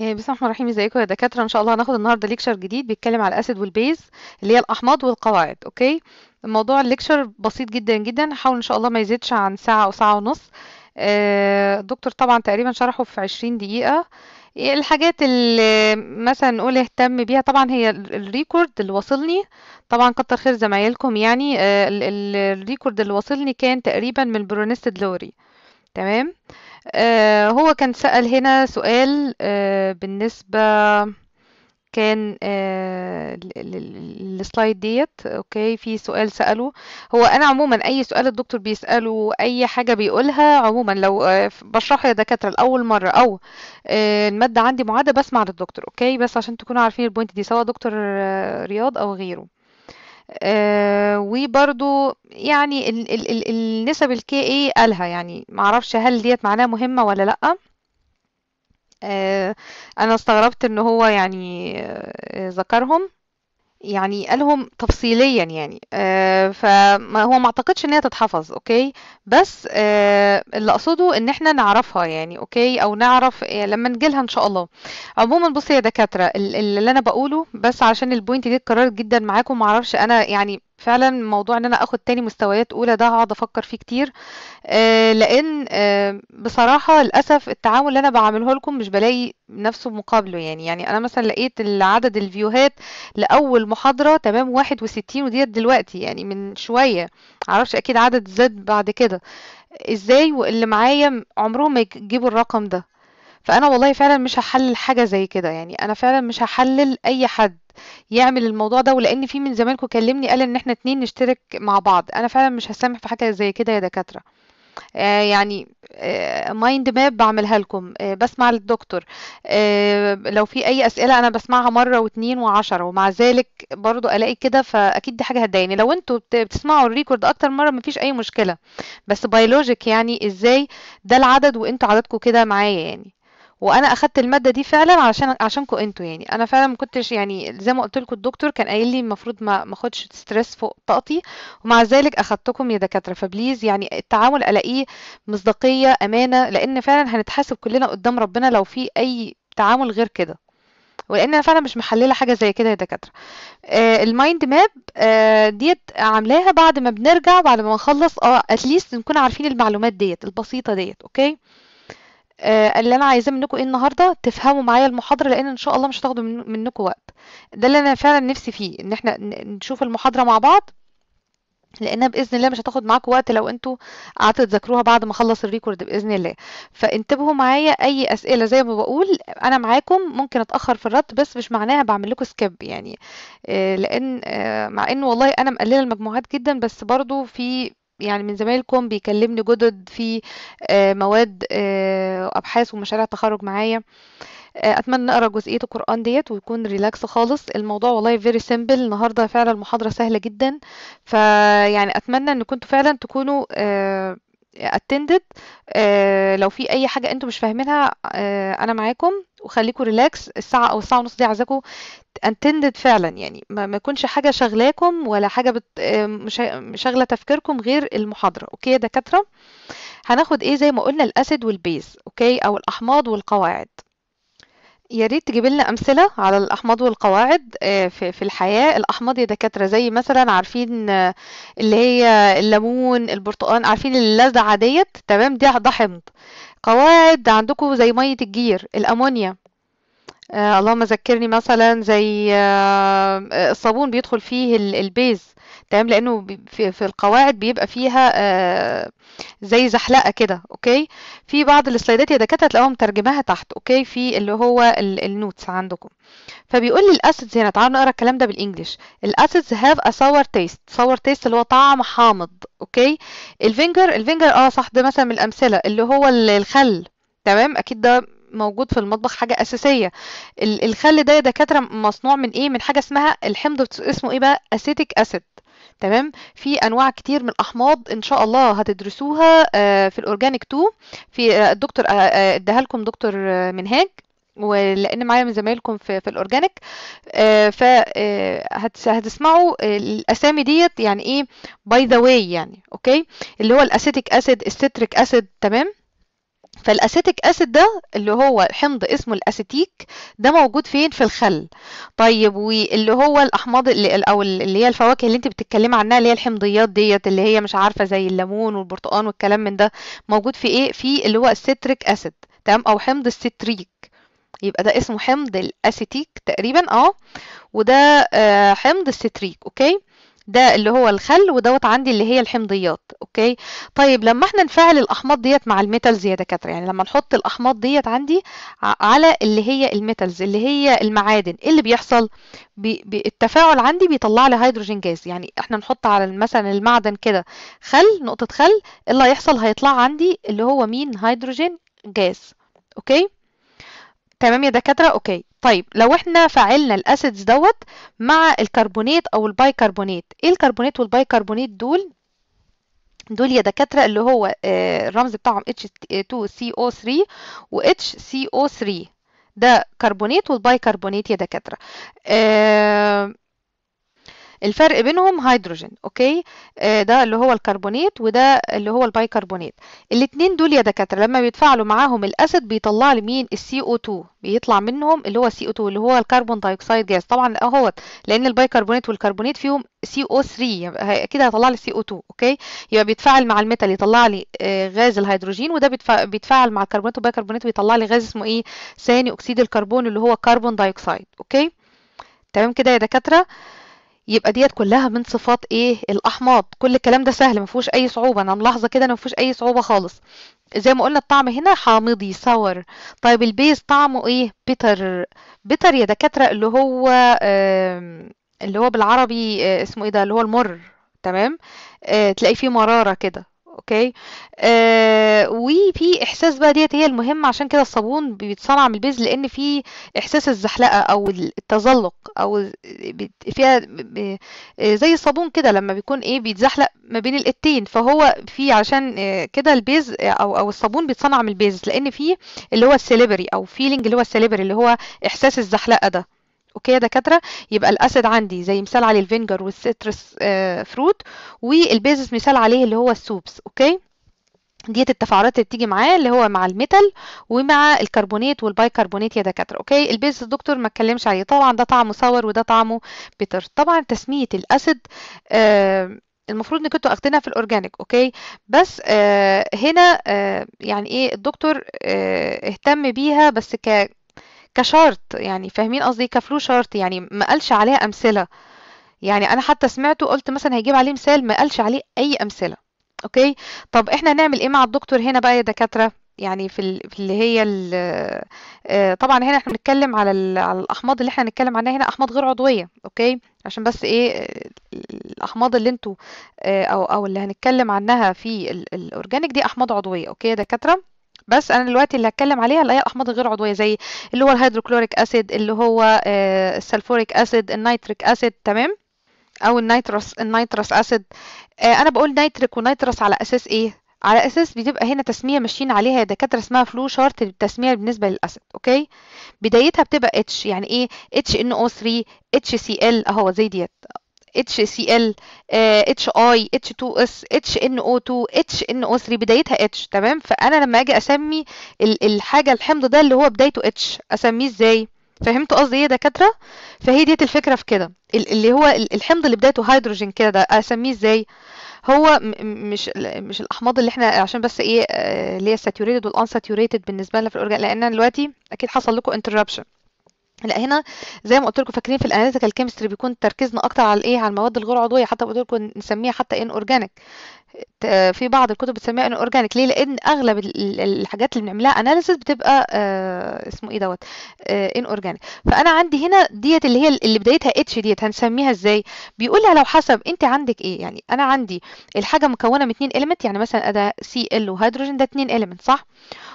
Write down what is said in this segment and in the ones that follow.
إيه، بسم الله الرحمن الرحيم ازيكم يا دكاترة ان شاء الله هناخد النهاردة ليكشر جديد بيتكلم على الاسيد والبيز اللي هي الاحماض والقواعد اوكي الموضوع الليكشر بسيط جدا جدا حاول ان شاء الله ما يزيدش عن ساعة او ساعة ونص إيه، الدكتور طبعا تقريبا شرحه في 20 دقيقة إيه، الحاجات اللي مثلا نقول اهتم بيها طبعا هي الريكورد اللي واصلني طبعا كتر خير زمايلكم يعني آه، الريكورد اللي واصلني كان تقريبا من برونيست دلوري تمام آه هو كان سأل هنا سؤال آه بالنسبة كان السلايد آه، ديت اوكي في سؤال سأله هو انا عموما اي سؤال الدكتور بيسأله اي حاجة بيقولها عموما لو آه، بشرحه يا دكاترة لأول مرة او آه، المادة عندي معادة بسمع للدكتور اوكي بس عشان تكونوا عارفين البوينت دي سواء دكتور رياض او غيره آه وبرضو يعني ال ال ال النسب الكي اي قالها يعني معرفش هل ديت معناها مهمة ولا لأ آه انا استغربت ان هو يعني آه، ذكرهم يعني قالهم تفصيليًا يعني آآ آه، فما هو ما أعتقدش إن هي تتحفظ أوكي، بس آه، اللي أقصده إن إحنا نعرفها يعني أوكي، أو نعرف آه، لمّا نجيلها لها إن شاء الله. عمومًا بُصّي يا دكاترة ال اللي أنا بقوله بس عشان البوينت دي اتكررت جدًا معاكم ما أعرفش أنا يعني فعلا موضوع ان انا اخد تاني مستويات اولى ده هقعد افكر فيه كتير آه لان آه بصراحه للاسف التعامل اللي انا بعمله لكم مش بلاقي نفسه مقابله يعني يعني انا مثلا لقيت عدد الفيوهات لاول محاضره تمام 61 وديت دلوقتي يعني من شويه معرفش اكيد عدد زاد بعد كده ازاي واللي معايا عمرهم ما يجيبوا الرقم ده فانا والله فعلا مش هحلل حاجه زي كده يعني انا فعلا مش هحلل اي حد يعمل الموضوع ده ولان في من زمانكم كلمني قال ان احنا اتنين نشترك مع بعض انا فعلا مش هسامح في حاجه زي كده يا دكاتره آه يعني مايند آه ماب بعملها لكم آه بسمع للدكتور آه، لو في اي اسئله انا بسمعها مره واتنين وعشرة ومع ذلك برضو الاقي كده فاكيد دي حاجه هتضايقني لو انتوا بتسمعوا الريكورد اكتر مره مفيش اي مشكله بس بيولوجيك يعني ازاي ده العدد وانتوا عددكم كده معايا يعني وأنا أخدت المادة دي فعلًا علشان عشانكم انتوا يعني، أنا فعلًا ما كنتش يعني زي ما قُلت لكم الدكتور كان قايل لي المفروض ما ما آخُدش ستريس فوق طاقتي، ومع ذلك أخدتكم يا دكاترة، فبليز يعني التعامل ألاقيه مصداقية، أمانة، لإن فعلًا هنتحاسب كلّنا قدّام ربنا لو في أي تعامل غير كده، ولإن أنا فعلًا مش محلّلة حاجة زي كده يا دكاترة. آه المايند ماب آه ديت عاملاها بعد ما بنرجع بعد ما نخلّص آه at least نكون عارفين المعلومات ديت البسيطة ديت أوكي؟ آه اللي انا عايزاه منكم ايه النهارده تفهموا معايا المحاضره لان ان شاء الله مش هتاخدوا من منكم وقت ده اللي انا فعلا نفسي فيه ان احنا نشوف المحاضره مع بعض لانها باذن الله مش هتاخد معاكم وقت لو انتوا قعدتوا تذاكروها بعد ما اخلص الريكورد باذن الله فانتبهوا معايا اي اسئله زي ما بقول انا معاكم ممكن اتاخر في الرد بس مش معناها بعمل لكم سكيب يعني آه، لان آه، مع ان والله انا مقلله المجموعات جدا بس برضو في يعني من زمايلكم بيكلمني جدد في آه، مواد وابحاث آه، ومشاريع تخرج معايا آه، اتمنى اقرا جزئيه القران ديت ويكون ريلاكس خالص الموضوع والله فيري سيمبل النهارده فعلا المحاضره سهله جدا فيعني اتمنى ان كنتوا فعلا تكونوا اتندد لو في اي حاجه انتوا مش فاهمينها انا معاكم وخليكم ريلاكس الساعه او الساعه ونص دي عايزاكم انتندد فعلا يعني ما, ما يكونش حاجه شغلاكم ولا حاجه بت... شغله تفكيركم غير المحاضره اوكي يا دكاتره هناخد ايه زي ما قلنا الأسد والبيز اوكي او الاحماض والقواعد يا ريت تجيب لنا امثله على الاحماض والقواعد آه، في الحياه الاحماض يا دكاتره زي مثلا عارفين آه، اللي هي الليمون البرتقال عارفين اللذعه ديت تمام دي ده حمض قواعد عندكم زي مية الجير الأمونيا آه اللهم ذكرني مثلا زي آه الصابون بيدخل فيه البيز تمام لأنه في, في القواعد بيبقى فيها آه زي زحلقه كده اوكي في بعض السلايدات يا دكاتره تلاقوها مترجماها تحت اوكي في اللي هو النوتس عندكم فبيقول لي الاسيدز هنا تعالوا نقرا الكلام ده بالانجلش الاسيدز هاف ا ساور تيست ساور تيست اللي هو طعم حامض اوكي الفينجر الفينجر اه صح ده مثلا من الامثله اللي هو الخل تمام اكيد ده موجود في المطبخ حاجة أساسية الخل ده يا دكاترة مصنوع من إيه؟ من حاجة اسمها الحمض اسمه إيه بقى؟ أسيتيك أسيد تمام في انواع كتير من الاحماض ان شاء الله هتدرسوها آه، في الاورجانيك 2 في آه، الدكتور آه، اداها لكم دكتور منهاج ولان معايا من زمايلكم في, في الاورجانيك هتسمعوا الاسامي ديت يعني ايه باي ذا واي يعني اوكي اللي هو الاسيتيك اسيد الستريك اسيد تمام فالاسيتيك اسيد ده اللي هو حمض اسمه الاسيتيك ده موجود فين في الخل طيب واللي هو الاحماض اللي او اللي هي الفواكه اللي انت بتتكلمي عنها اللي هي الحمضيات ديت اللي هي مش عارفه زي الليمون والبرتقال والكلام من ده موجود في ايه في اللي هو السيتريك اسيد تمام او حمض الستريك يبقى ده اسمه حمض الاسيتيك تقريبا اه وده آه، حمض الستريك اوكي ده اللي هو الخل ودوت عندي اللي هي الحمضيات اوكي طيب لما احنا نفعل الاحماض ديت مع الميتالز يا دكاتره يعني لما نحط الاحماض ديت عندي على اللي هي الميتالز اللي هي المعادن ايه اللي بيحصل بي بي التفاعل عندي بيطلع لي هيدروجين جاز يعني احنا نحط على مثلا المعدن كده خل نقطه خل إيه اللي هيحصل هيطلع عندي اللي هو مين هيدروجين جاز اوكي تمام يا دكاترة اوكي طيب لو احنا فعلنا الاسيدز دوت مع الكربونات او البايكربونات ايه الكربونات والبايكربونات دول دول يا دكاترة اللي هو آه، الرمز بتاعهم H2CO3 و HCO3 ده كربونات والبايكربونات يا دكاترة آه، الفرق بينهم هيدروجين اوكي آه، ده اللي هو الكربونات وده اللي هو البايكربونات الاثنين دول يا دكاتره لما بيتفاعلوا معاهم الاسيد بيطلع لي مين السي او 2 بيطلع منهم اللي هو سي او 2 اللي هو الكربون دايوكسيد جاز طبعا اهوت لان البايكربونات والكربونات فيهم سي او 3 اكيد هيطلع لي سي او 2 اوكي يبقى بيتفاعل مع الميتال يطلع لي آه، غاز الهيدروجين وده بيتفاعل مع الكربونات والبايكربونات ويطلع لي غاز اسمه ايه ثاني اكسيد الكربون اللي هو كربون دايوكسيد اوكي تمام كده يا دكاتره يبقى ديت كلها من صفات ايه الاحماض كل الكلام ده سهل ما فيهوش اي صعوبه انا ملاحظه كده ان ما فيهوش اي صعوبه خالص زي ما قلنا الطعم هنا حامضي ساور طيب البيز طعمه ايه بيتر بيتر يا دكاتره اللي هو اللي هو بالعربي آه، اسمه ايه ده اللي هو المر تمام آه، تلاقي فيه مراره كده اوكي آه وفي احساس بقى ديت هي المهم عشان كده الصابون بيتصنع من البيز لان في احساس الزحلقه او التزلق او فيها آه، زي الصابون كده لما بيكون ايه بيتزحلق ما بين الاتين فهو في عشان آه، كده البيز آه، او او الصابون بيتصنع من البيز لان في اللي هو السليبري او فيلينج اللي هو السليبري اللي هو احساس الزحلقه ده اوكي يا دكاتره يبقى الاسيد عندي زي مثال عليه الفينجر والسيترس فروت آه، والبيزس مثال عليه اللي هو السوبس اوكي ديت التفاعلات اللي بتيجي معاه اللي هو مع الميتال ومع الكربونات والبايكربونات يا دكاتره اوكي البيز الدكتور ما اتكلمش عليه طبعا ده طعمه صور وده طعمه بيتر طبعا تسميه الاسيد آه المفروض انكم كنتوا اخدينها في الاورجانيك اوكي بس آه هنا آه يعني ايه الدكتور آه اهتم بيها بس ك كشرط يعني فاهمين قصدي كفلو شرط يعني ما قالش عليها أمثلة يعني أنا حتى سمعته قلت مثلا هيجيب عليه مثال ما قالش عليه أي أمثلة أوكي طب إحنا نعمل إيه مع الدكتور هنا بقى يا دكاترة يعني في, ال... في اللي هي ال... آه، طبعا هنا احنا بنتكلم على ال... على الاحماض اللي احنا هنتكلم عنها هنا احماض غير عضويه اوكي عشان بس ايه الاحماض اللي انتوا آه، او او اللي هنتكلم عنها في الاورجانيك دي احماض عضويه اوكي يا دكاتره بس انا دلوقتي اللي هتكلم عليها اللي هي الاحماض الغير عضويه زي اللي هو الهيدروكلوريك اسيد اللي هو السلفوريك اسيد النيتريك اسيد تمام او النيتروس النيتروس اسيد انا بقول نيتريك ونيتروس على اساس ايه على اساس بتبقى هنا تسميه ماشيين عليها يا دكاتره اسمها فلو شارت للتسميه بالنسبه للاسيد اوكي بدايتها بتبقى اتش يعني ايه اتش ان او 3 اتش سي ال اهو زي ديت HCL سي ال اتش اي اتش 2 اس اتش ان او 2 اتش ان او 3 بدايتها اتش تمام فانا لما اجي اسمي الحاجه الحمض ده اللي هو بدايته اتش اسميه ازاي فهمتوا قصدي ايه يا دكاتره فهي ديت الفكره في كده اللي هو الحمض اللي بدايته هيدروجين كده ده اسميه ازاي هو مش مش الاحماض اللي احنا عشان بس ايه آه، اللي هي ساتوريتد والان ساتيوريتد بالنسبه لنا في الاورجان لان دلوقتي اكيد حصل لكم انتربشن لا هنا زي ما قلت لكم فاكرين في الاناليتيكال كيمستري بيكون تركيزنا اكتر على الايه على المواد الغير عضويه حتى بقول لكم نسميها حتى ان اورجانيك في بعض الكتب بتسميها ان اورجانيك ليه لان اغلب الحاجات اللي بنعملها اناليسيس بتبقى آه اسمه ايه دوت آه اورجانيك فانا عندي هنا ديت اللي هي اللي بدايتها اتش ديت هنسميها ازاي بيقول لي لو حسب انت عندك ايه يعني انا عندي الحاجه مكونه من اتنين اليمنت يعني مثلا ده سي ال وهيدروجين ده اتنين اليمنت صح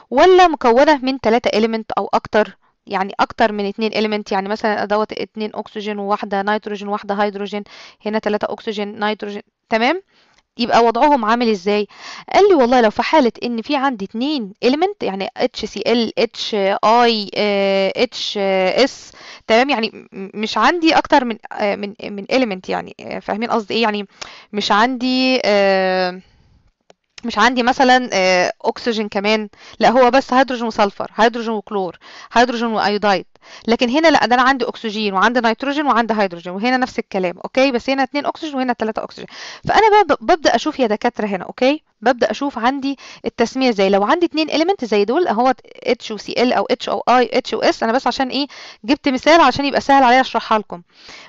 ولا مكونه من تلاتة اليمنت او اكتر يعني اكتر من اتنين element يعني مثلا دوت اتنين اكسجين وواحده نيتروجين وواحده هيدروجين هنا تلاتة اكسجين نيتروجين تمام يبقى وضعهم عامل ازاي قال لي والله لو في حاله ان في عندي اتنين element يعني HCl HI آه، HS تمام يعني مش عندي اكتر من آه، من من element يعني آه، فاهمين قصدي ايه يعني مش عندي آه مش عندي مثلا آه، اكسجين كمان لا هو بس هيدروجين وسلفر هيدروجين وكلور هيدروجين وايودايد لكن هنا لا ده انا عندي اكسجين وعندي نيتروجين وعندي هيدروجين وهنا نفس الكلام اوكي بس هنا اثنين اكسجين وهنا ثلاثه اكسجين فانا ببدا اشوف يا دكاتره هنا اوكي ببدا اشوف عندي التسميه ازاي لو عندي اتنين اليمنت زي دول اهوت اتش وسي ال او اتش او اي اتش او اس انا بس عشان ايه جبت مثال عشان يبقى سهل عليا اشرحها لكم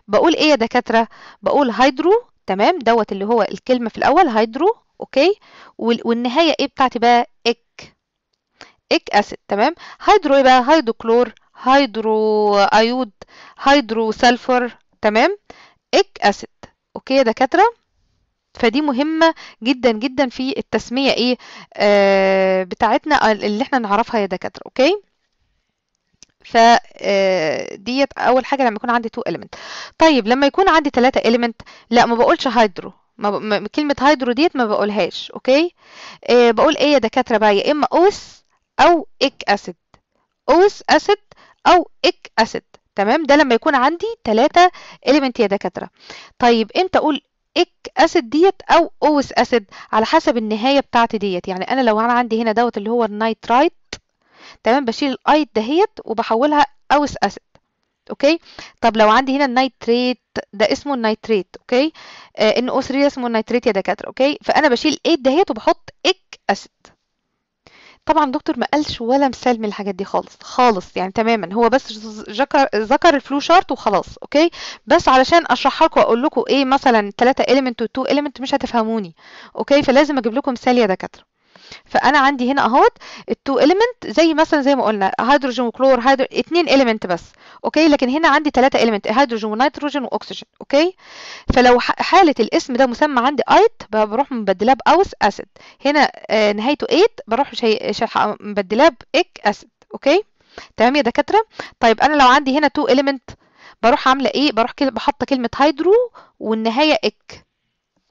بقول ايه يا دكاتره بقول هيدرو تمام دوت اللي هو الكلمه في الاول هيدرو اوكي والنهايه ايه بتاعتي بقى اك اك اسيد تمام هيدرو ايه بقى هيدرو كلور هيدرو ايود هيدرو سلفر تمام اك اسيد اوكي يا دكاتره فدي مهمة جدا جدا في التسمية ايه آه بتاعتنا اللي احنا نعرفها يا دكاترة اوكي فديت آه، اول حاجة لما يكون عندي 2 element طيب لما يكون عندي 3 element لا ما بقولش هيدرو ما ب... ما... كلمة هيدرو ديت ما بقولهاش اوكي آه بقول ايه يا دكاترة بقى يا اما اوس او اك اسيد اوس اسيد او اك اسيد تمام ده لما يكون عندي ثلاثة اليمنت يا دكاترة طيب امتى اقول اك اسيد ديت او اوس اسيد على حسب النهاية بتاعتي ديت يعني انا لو انا عندي هنا دوت اللي هو النايترايت تمام بشيل الايت دهيت وبحولها اوس اسيد اوكي طب لو عندي هنا النيتريت ده اسمه النيتريت اوكي آه، ان او 3 اسمه النيتريت يا دكاتره اوكي فانا بشيل ايه دهيت وبحط اك اسيد طبعا دكتور ما قالش ولا مثال من الحاجات دي خالص خالص يعني تماما هو بس ذكر ذكر الفلو شارت وخلاص اوكي بس علشان اشرحها لكم واقول لكم ايه مثلا 3 اليمنت و2 اليمنت مش هتفهموني اوكي فلازم اجيب لكم مثال يا دكاتره فانا عندي هنا اهوت التو اليمنت زي مثلا زي ما قلنا هيدروجين وكلور هيدرو اتنين اليمنت بس اوكي لكن هنا عندي ثلاثه اليمنت هيدروجين ونيتروجين واكسجين اوكي فلو حاله الاسم ده مسمى عندي ايت بروح مبدلاه باوس اسيد هنا آه، نهايته 8 بروح مبدلاه باك اسيد اوكي تمام يا دكاتره طيب انا لو عندي هنا تو اليمنت بروح عامله ايه بروح كده بحط كلمه هيدرو والنهايه اك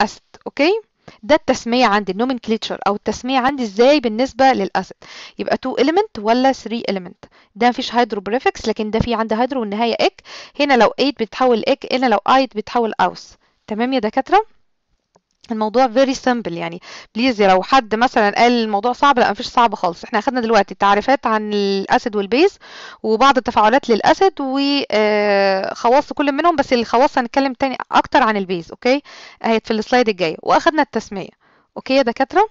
اسيد اوكي ده التسمية عندي النومنكليتشر أو التسمية عندي إزاي بالنسبة للأسد يبقى 2 element ولا 3 element ده مفيش هيدرو بريفكس لكن ده في عندي هيدرو والنهاية إك هنا لو 8 بتحول إك هنا لو ايت بتحول أوس تمام يا دكاترة الموضوع very simple يعني بليز لو حد مثلا قال الموضوع صعب لا مفيش صعب خالص احنا اخدنا دلوقتي تعريفات عن الاسيد والبيز وبعض التفاعلات للاسيد وخواص آه، كل منهم بس الخواص هنتكلم تاني اكتر عن البيز اوكي اهي في السلايد الجايه واخدنا التسميه اوكي يا دكاتره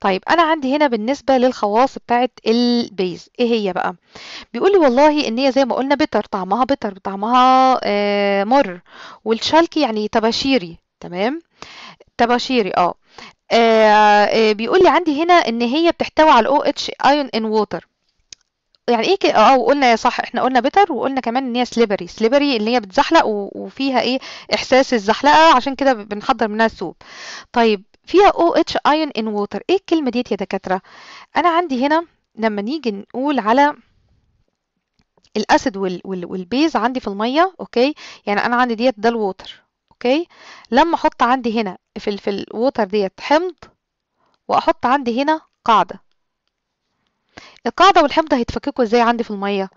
طيب انا عندي هنا بالنسبه للخواص بتاعه البيز ايه هي بقى بيقول لي والله ان هي زي ما قلنا بتر طعمها بتر طعمها آه، مر والشالكي يعني تباشيري تمام طباشيري آه. آه،, اه بيقول لي عندي هنا ان هي بتحتوي على OH اتش ايون ان ووتر يعني ايه كده اه وقلنا صح احنا قلنا بيتر وقلنا كمان ان هي سليبري سليبري اللي هي بتزحلق وفيها ايه احساس الزحلقه عشان كده بنحضر منها السوب طيب فيها او اتش ايون ان ووتر ايه الكلمه ديت يا دكاتره انا عندي هنا لما نيجي نقول على الاسيد والبيز عندي في الميه اوكي يعني انا عندي ديت ده الووتر اوكي لما احط عندي هنا في في الووتر ديت حمض واحط عندي هنا قاعده القاعده والحمض هيتفككوا ازاي عندي في الميه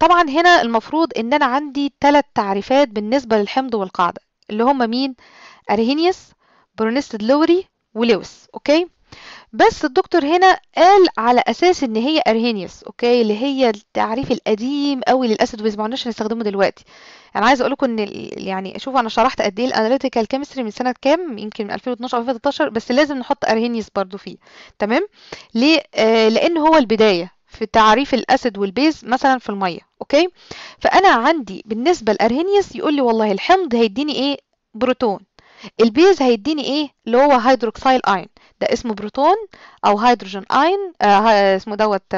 طبعا هنا المفروض ان انا عندي ثلاث تعريفات بالنسبه للحمض والقاعده اللي هم مين ارهينيوس برونستد لوري ولويس اوكي بس الدكتور هنا قال على اساس ان هي ارهينيوس اوكي اللي هي التعريف القديم قوي للاسيد بيز ما عدناش نستخدمه دلوقتي انا عايز اقول لكم ان يعني شوفوا انا شرحت قد ايه الاناليتيكال كيمستري من سنه كام يمكن من 2012 او 2013 بس لازم نحط ارهينيوس برضو فيه تمام ليه آه لان هو البدايه في تعريف الاسيد والبيز مثلا في الميه اوكي فانا عندي بالنسبه لارهينيوس يقول لي والله الحمض هيديني ايه بروتون البيز هيديني ايه اللي هو هيدروكسيل اين ده اسمه بروتون او هيدروجين اين آه اسمه دوت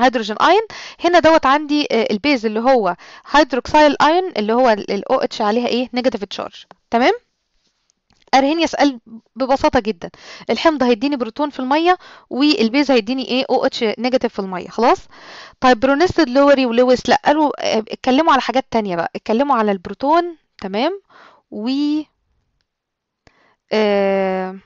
هيدروجين آه، اين هنا دوت عندي آه، البيز اللي هو هيدروكسيل اين اللي هو الاو اتش عليها ايه نيجاتيف تشارج تمام ارهين يسال ببساطه جدا الحمض هيديني بروتون في الميه والبيز هيديني ايه او اتش نيجاتيف في الميه خلاص طيب برونستد لوري ولويس لا قالوا آه، اتكلموا على حاجات تانية بقى اتكلموا على البروتون تمام و آه،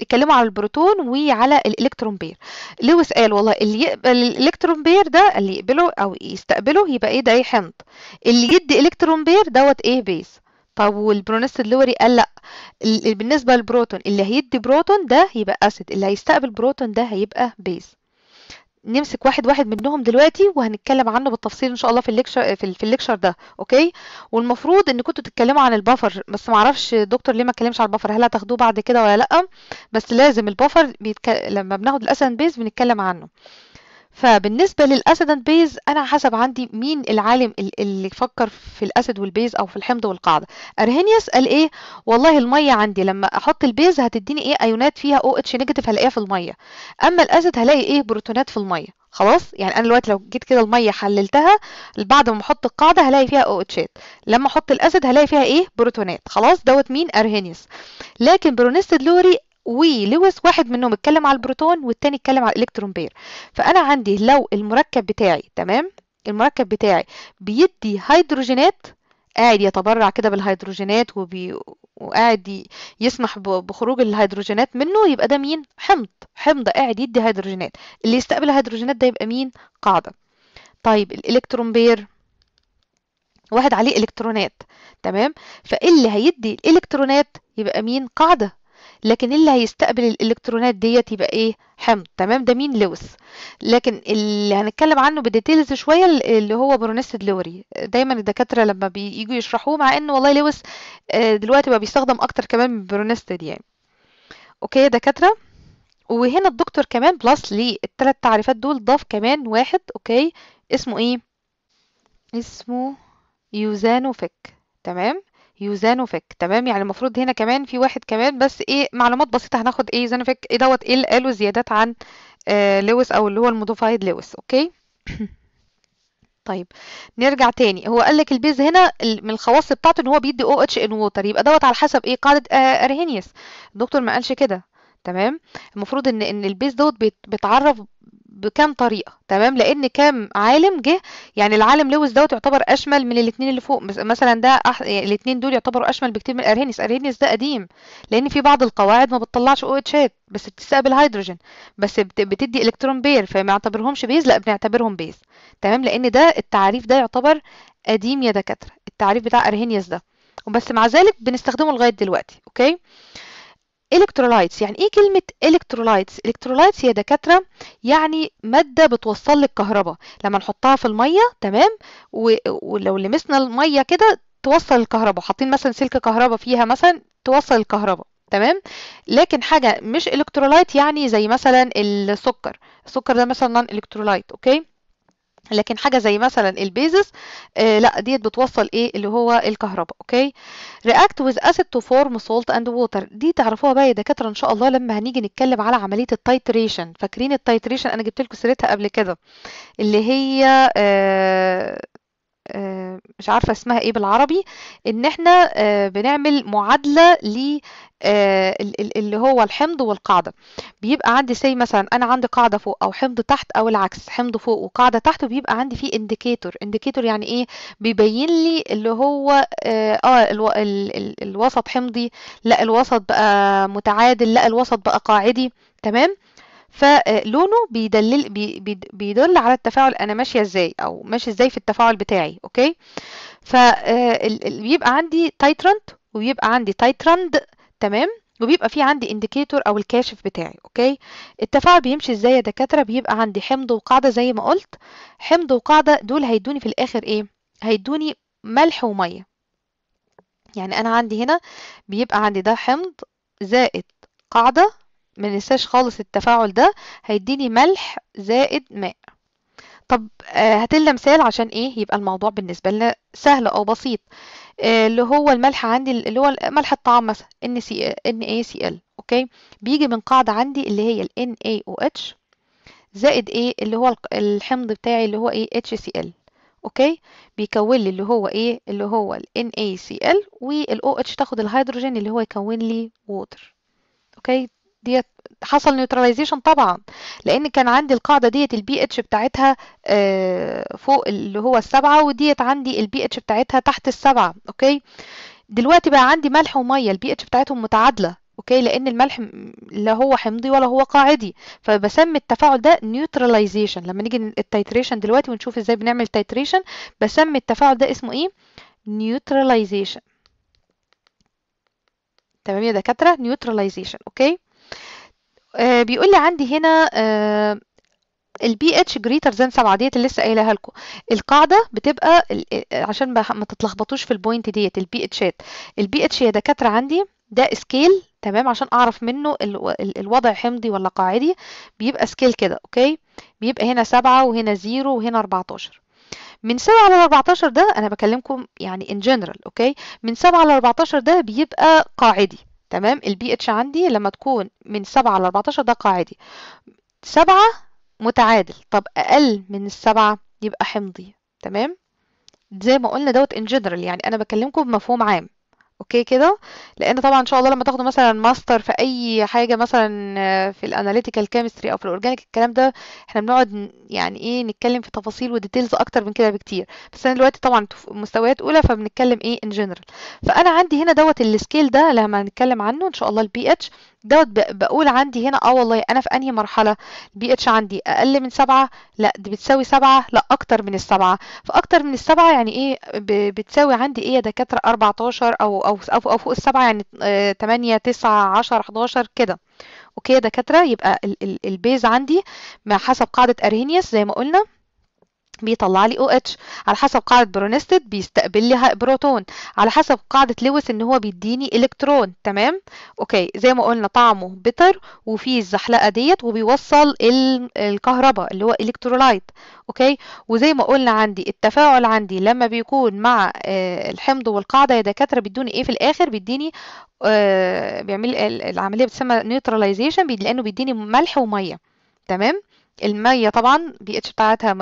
اتكلموا على البروتون وعلى الالكترون بير لويس قال والله اللي يقبل الالكترون بير ده اللي يقبله او يستقبله يبقى ايه ده ايه حمض اللي يدي الكترون بير دوت ايه بيس طب والبرونست اللوري قال لا بالنسبه للبروتون اللي هيدي بروتون ده يبقى اسيد اللي هيستقبل بروتون ده هيبقى بيس نمسك واحد واحد منهم دلوقتي وهنتكلم عنه بالتفصيل ان شاء الله في الليكشر في, في الليكشر ده اوكي والمفروض ان كنتوا تتكلموا عن البفر بس ما اعرفش دكتور ليه ما اتكلمش على البفر هل هتاخدوه بعد كده ولا لا بس لازم البفر بيتك... لما بناخد الاسن بيز بنتكلم عنه فبالنسبة للأسد بيز أنا حسب عندي مين العالم اللي فكر في الأسد والبيز أو في الحمض والقاعدة أرهينيوس قال إيه والله المية عندي لما أحط البيز هتديني إيه أيونات فيها أو اتش نيجاتيف هلاقيها في المية أما الأسد هلاقي إيه بروتونات في المية خلاص يعني انا دلوقتي لو جيت كده الميه حللتها بعد ما احط القاعده هلاقي فيها او اتشات لما احط الاسد هلاقي فيها ايه بروتونات خلاص دوت مين ارهينيوس لكن برونستد لوري ولويس واحد منهم اتكلم على البروتون والتاني اتكلم على الالكترون بير فانا عندي لو المركب بتاعي تمام المركب بتاعي بيدي هيدروجينات قاعد يتبرع كده بالهيدروجينات وبي... وقاعد يسمح بخروج الهيدروجينات منه يبقى ده مين حمض حمض قاعد يدي هيدروجينات اللي يستقبل هيدروجينات ده يبقى مين قاعده طيب الالكترون بير واحد عليه الكترونات تمام فاللي هيدي الالكترونات يبقى مين قاعده لكن اللي هيستقبل الالكترونات ديت يبقى ايه حمض تمام ده مين لويس لكن اللي هنتكلم عنه بديتيلز شويه اللي هو برونيست لوري دايما الدكاتره لما بييجوا يشرحوه مع ان والله لويس آه، دلوقتي بقى بيستخدم اكتر كمان من برونيست يعني اوكي يا دكاتره وهنا الدكتور كمان بلس للثلاث تعريفات دول ضاف كمان واحد اوكي اسمه ايه اسمه يوزانوفيك تمام يوزانوفيك تمام يعني المفروض هنا كمان في واحد كمان بس ايه معلومات بسيطه هناخد ايه يوزانوفيك ايه دوت ايه اللي إيه قالوا زيادات عن آه لويس او اللي هو الموديفايد لويس اوكي طيب نرجع تاني هو قال لك البيز هنا من الخواص بتاعته ان هو بيدي او اتش ان ووتر يبقى دوت على حسب ايه قاعده آه ارهينيوس الدكتور ما قالش كده تمام المفروض ان ان البيز دوت بيتعرف بكام طريقه تمام لان كام عالم جه يعني العالم لويس دوت يعتبر اشمل من الاثنين اللي فوق مثلا ده أح... يعني الاثنين دول يعتبروا اشمل بكتير من ارهينيس ارهينيس ده قديم لان في بعض القواعد ما بتطلعش او اتشات بس بتستقبل هيدروجين بس بت... بتدي الكترون بير فما نعتبرهمش بيز لا بنعتبرهم بيز تمام لان ده التعريف ده يعتبر قديم يا دكاتره التعريف بتاع ارهينيس ده وبس مع ذلك بنستخدمه لغايه دلوقتي اوكي الكترولايتس يعني ايه كلمه الكترولايتس الكترولايتس يا دكاتره يعني ماده بتوصل لك كهرباء لما نحطها في الميه تمام ولو لمسنا الميه كده توصل الكهرباء حاطين مثلا سلك كهرباء فيها مثلا توصل الكهرباء تمام لكن حاجه مش الكترولايت يعني زي مثلا السكر السكر ده مثلا نون الكترولايت اوكي لكن حاجه زي مثلا البيزس آه لا ديت بتوصل ايه اللي هو الكهرباء اوكي رياكت وذ اسيد تو فورم سولت اند ووتر دي تعرفوها بقى يا دكاتره ان شاء الله لما هنيجي نتكلم على عمليه التايتريشن فاكرين التايتريشن انا جبت لكم سيرتها قبل كده اللي هي آه آه، مش عارفة اسمها إيه بالعربي إن إحنا آه، بنعمل معادلة ل آه، اللي هو الحمض والقاعدة بيبقى عندي زي مثلا أنا عندي قاعدة فوق أو حمض تحت أو العكس حمض فوق وقاعدة تحت وبيبقى عندي فيه انديكيتور انديكيتور يعني إيه بيبين لي اللي هو آه الو... ال... ال... الوسط حمضي لا الوسط بقى متعادل لا الوسط بقى قاعدي تمام فلونه بيدلل بيدل على التفاعل انا ماشيه ازاي او ماشي ازاي في التفاعل بتاعي اوكي فبيبقى آه، عندي تايترنت وبيبقى عندي تايترند تمام وبيبقى في عندي انديكيتور او الكاشف بتاعي اوكي التفاعل بيمشي ازاي يا دكاتره بيبقى عندي حمض وقاعده زي ما قلت حمض وقاعده دول هيدوني في الاخر ايه هيدوني ملح وميه يعني انا عندي هنا بيبقى عندي ده حمض زائد قاعده مننساش خالص التفاعل ده هيديني ملح زائد ماء طب آه، هاتلنا مثال عشان ايه يبقى الموضوع بالنسبه لنا سهل او بسيط آه، اللي هو الملح عندي اللي هو ملح الطعام مثلا NaCl اوكي بيجي من قاعده عندي اللي هي ال NaOH زائد ايه اللي هو الحمض بتاعي اللي هو ايه HCl اوكي بيكون لي اللي هو ايه اللي هو ال NaCl وال OH تاخد الهيدروجين اللي هو يكون لي ووتر اوكي ديت حصل نيوتراليزيشن طبعا لان كان عندي القاعده ديت البي اتش بتاعتها آه، فوق اللي هو السبعة وديت عندي البي اتش بتاعتها تحت السبعة اوكي دلوقتي بقى عندي ملح وميه البي اتش بتاعتهم متعادله اوكي لان الملح لا هو حمضي ولا هو قاعدي فبسمي التفاعل ده نيوتراليزيشن لما نيجي التيتريشن دلوقتي ونشوف ازاي بنعمل تيتريشن بسمي التفاعل ده اسمه ايه نيوتراليزيشن تمام يا دكاتره نيوتراليزيشن اوكي آه، بيقول لي عندي هنا آه pH greater than 7 ديت اللي لسه قايلها لكم القاعده بتبقى آه، عشان ما تتلخبطوش في البوينت ديت البي pH البي pH يا دكاتره عندي ده سكيل تمام عشان اعرف منه الوضع حمضي ولا قاعدي بيبقى سكيل كده اوكي بيبقى هنا 7 وهنا 0 وهنا 14 من 7 ل 14 ده انا بكلمكم يعني ان جنرال اوكي من 7 ل 14 ده بيبقى قاعدي تمام البي اتش عندي لما تكون من 7 ل 14 ده قاعدي 7 متعادل طب اقل من السبعة يبقى حمضي تمام زي ما قلنا دوت ان جنرال يعني انا بكلمكم بمفهوم عام أوكي كده؟ لأن طبعًا إن شاء الله لمّا تاخدوا مثلًا ماستر في أي حاجة مثلًا آه، في الاناليتيكال chemistry أو في الاورجانيك الكلام ده إحنا بنقعد يعني إيه، نتكلم في تفاصيل وديتيلز أكتر من كده بكتير، بس أنا دلوقتي طبعًا مستويات أولى فبنتكلم إيه in general. فأنا عندي هنا دوت السكيل ده لمّا هنتكلم عنه إن شاء الله اتش دوت بقول عندي هنا اه والله انا في انهي مرحله البي اتش عندي اقل من سبعة لا دي بتساوي سبعة لا اكتر من السبعة فاكتر من السبعة يعني ايه بتساوي عندي ايه يا دكاتره 14 او او او فوق السبعة يعني 8 9 10 11 كده اوكي يا دكاتره يبقى البيز عندي مع حسب قاعده ارهينيوس زي ما قلنا بيطلع لي او اتش على حسب قاعده برونستد بيستقبل لي بروتون على حسب قاعده لويس ان هو بيديني الكترون تمام اوكي زي ما قلنا طعمه بتر وفيه الزحلقه ديت وبيوصل الكهرباء اللي هو الكترولايت اوكي وزي ما قلنا عندي التفاعل عندي لما بيكون مع آه، الحمض والقاعده يا دكاتره بيدوني ايه في الاخر بيديني آه، بيعمل العمليه بتسمى نيوتراليزيشن لانه بيديني ملح وميه تمام المية طبعا بي اتش بتاعتها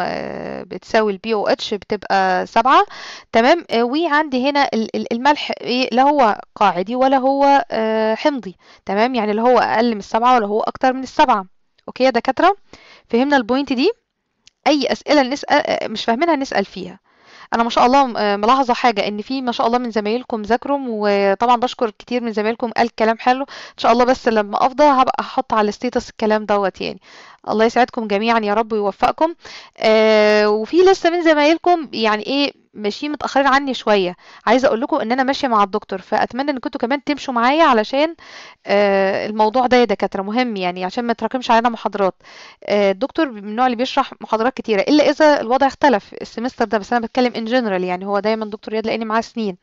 بتساوي البي او اتش بتبقى سبعة تمام آه، وعندي هنا الملح إيه؟ لا هو قاعدي ولا هو آه، حمضي تمام يعني اللي هو اقل من السبعة ولا هو اكتر من السبعة اوكي يا دكاترة فهمنا البوينت دي اي اسئلة نسأل آه، مش فاهمينها نسأل فيها انا ما شاء الله آه، ملاحظه حاجه ان في ما شاء الله من زمايلكم ذاكروا وطبعا بشكر كتير من زمايلكم قال كلام حلو ان شاء الله بس لما افضى هبقى احط على الستيتس الكلام دوت يعني الله يسعدكم جميعا يا رب ويوفقكم آه وفي لسه من زمايلكم يعني ايه ماشيين متأخرين عني شوية عايزة أقول لكم إن أنا ماشية مع الدكتور فأتمنى إن كنتوا كمان تمشوا معايا علشان آه، الموضوع ده يا دكاترة مهم يعني عشان ما تراكمش علينا محاضرات آه، الدكتور من النوع اللي بيشرح محاضرات كتيرة إلا إذا الوضع اختلف السمستر ده بس أنا بتكلم إن جنرال يعني هو دايما دكتور رياض لأني معاه سنين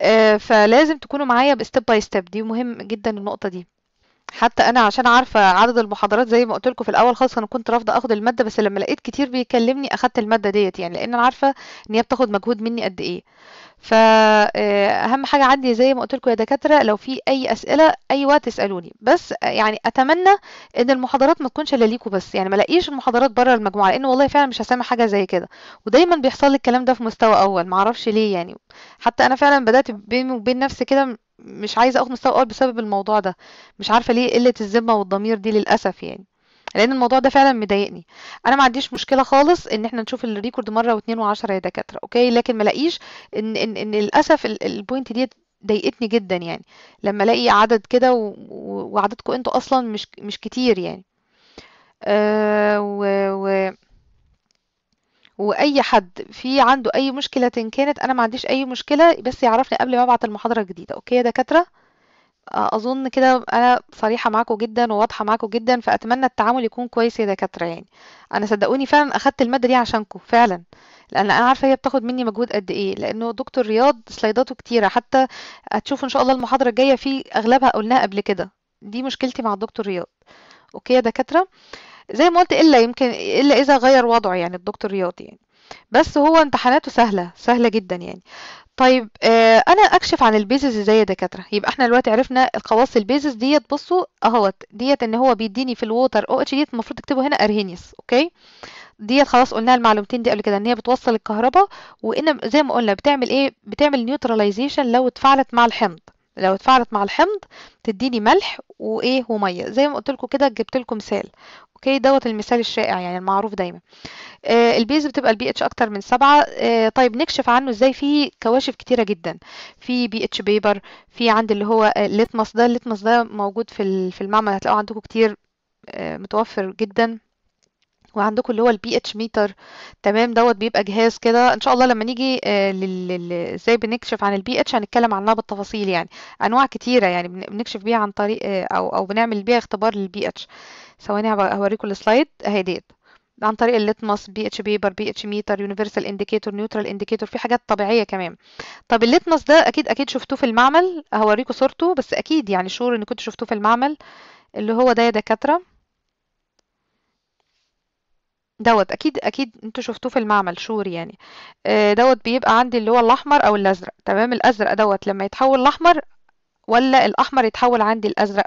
آه، فلازم تكونوا معايا بستيب باي ستيب دي مهم جدا النقطة دي حتى أنا عشان عارفة عدد المحاضرات زي ما قُلت لكم في الأول خالص أنا كنت رافضة آخُد المادة، بس لمّا لقيت كتير بيكلّمني أخدت المادة ديت يعني، لإن أنا عارفة إن هي بتاخُد مجهود منّي قد إيه. ف آه، أهم حاجة عندي زي ما قُلت لكم يا دكاترة لو في أي أسئلة أي وقت اسألوني، بس آه، يعني أتمنى إن المحاضرات ما تكونش إلّا ليكم بس، يعني ما الاقيش المحاضرات برّه المجموعة، لإن والله فعلًا مش هسامح حاجة زي كده، ودايمًا بيحصل لي الكلام ده في مستوى أول ما أعرفش ليه يعني، حتى أنا فعلًا بدأت بيني وبين نَفْسي كده مش عايزة اخد مستوى اول بسبب الموضوع ده مش عارفة ليه قلة الذمة والضمير دي للأسف يعني لان الموضوع ده فعلا مضايقني انا ما عنديش مشكله خالص ان احنا نشوف الريكورد مره واثنين وعشرة يا دكاتره اوكي لكن ما لاقيش ان ان, إن للاسف البوينت دي ضايقتني جدا يعني لما الاقي عدد كده و... وعددكم انتوا اصلا مش مش كتير يعني أه و... و... واي حد في عنده اي مشكله إن كانت انا ما عنديش اي مشكله بس يعرفني قبل ما ابعت المحاضره الجديده اوكي يا دكاتره آه، اظن كده انا صريحه معاكم جدا وواضحه معاكم جدا فاتمنى التعامل يكون كويس يا دكاتره يعني انا صدقوني فعلا اخدت الماده دي عشانكم فعلا لان انا عارفه هي بتاخد مني مجهود قد ايه لانه دكتور رياض سلايداته كتيره حتى هتشوفوا ان شاء الله المحاضره الجايه في اغلبها قلناها قبل كده دي مشكلتي مع الدكتور رياض اوكي يا دكاتره زي ما قلت إلا يمكن إلا إذا غير وضعه يعني الدكتور رياضي يعني بس هو امتحاناته سهلة سهلة جدا يعني طيب آه انا اكشف عن البيزس ازاي يا دكاتره يبقى احنا دلوقتي عرفنا القواص البيزس ديت بصوا اهوت ديت ان هو بيديني في الووتر او اتش ديت المفروض اكتبه هنا ارهينيس اوكي ديت خلاص قلنا المعلومتين دي قبل كده ان هي بتوصل الكهرباء وان زي ما قلنا بتعمل ايه بتعمل نيوتراليزيشن لو اتفعلت مع الحمض لو اتفاعلت مع الحمض تديني ملح وايه وميه زي ما قلت لكم كده جبت لكم مثال اوكي دوت المثال الشائع يعني المعروف دايما آه البيز بتبقى البي اتش اكتر من سبعة آه طيب نكشف عنه ازاي في كواشف كتيره جدا في بي اتش بيبر في عند اللي هو الليتمس ده الليتمس ده موجود في في المعمل هتلاقوه عندكم كتير آه متوفر جدا وعندكم اللي هو البي اتش ميتر تمام دوت بيبقى جهاز كده ان شاء الله لما نيجي آه، ازاي بنكشف عن البي اتش هنتكلم عنها بالتفاصيل يعني انواع كتيره يعني بنكشف بيها عن طريق آه، او او بنعمل بيها اختبار للبي اتش ثواني هوريكم السلايد اهي ديت عن طريق الليتمس بي اتش بيبر بي اتش ميتر يونيفرسال انديكيتور نيوترال انديكيتور في حاجات طبيعيه كمان طب الليتمس ده اكيد اكيد شفتوه في المعمل هوريكم صورته بس اكيد يعني شور ان كنتوا شفتوه في المعمل اللي هو ده يا دكاتره دوت اكيد اكيد انتوا شفتوه في المعمل شور يعني آه، دوت بيبقى عندي اللي هو الاحمر او الازرق تمام الازرق دوت لما يتحول لاحمر ولا الاحمر يتحول عندي الازرق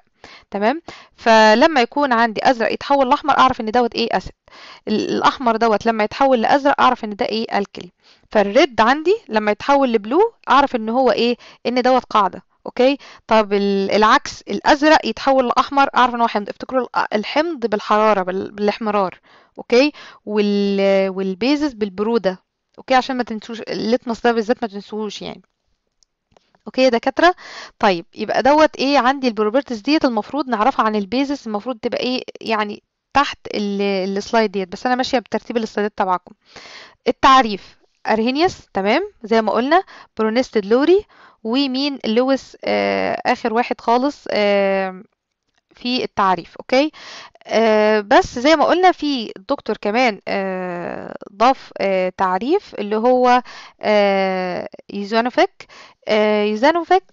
تمام فلما يكون عندي ازرق يتحول لاحمر اعرف ان دوت ايه اسيد الاحمر دوت لما يتحول لازرق اعرف ان ده ايه الكلي فالريد عندي لما يتحول لبلو اعرف ان هو ايه ان دوت قاعده اوكي طب العكس الازرق يتحول لاحمر اعرف ان هو حمض افتكروا الحمض بالحراره بالاحمرار اوكي وال والبيزس بالبروده اوكي عشان ما تنسوش الليتمس ده بالذات ما تنسوش يعني اوكي يا دكاتره طيب يبقى دوت ايه عندي البروبرتيز ديت المفروض نعرفها عن البيزس المفروض تبقى ايه يعني تحت السلايد ديت بس انا ماشيه بترتيب السلايدات تبعكم التعريف ارهينيوس تمام زي ما قلنا برونستد لوري ومين لويس آه، اخر واحد خالص آه، في التعريف اوكي آه، بس زي ما قلنا في الدكتور كمان ضاف تعريف اللي هو يزانوفيك يزانوفيك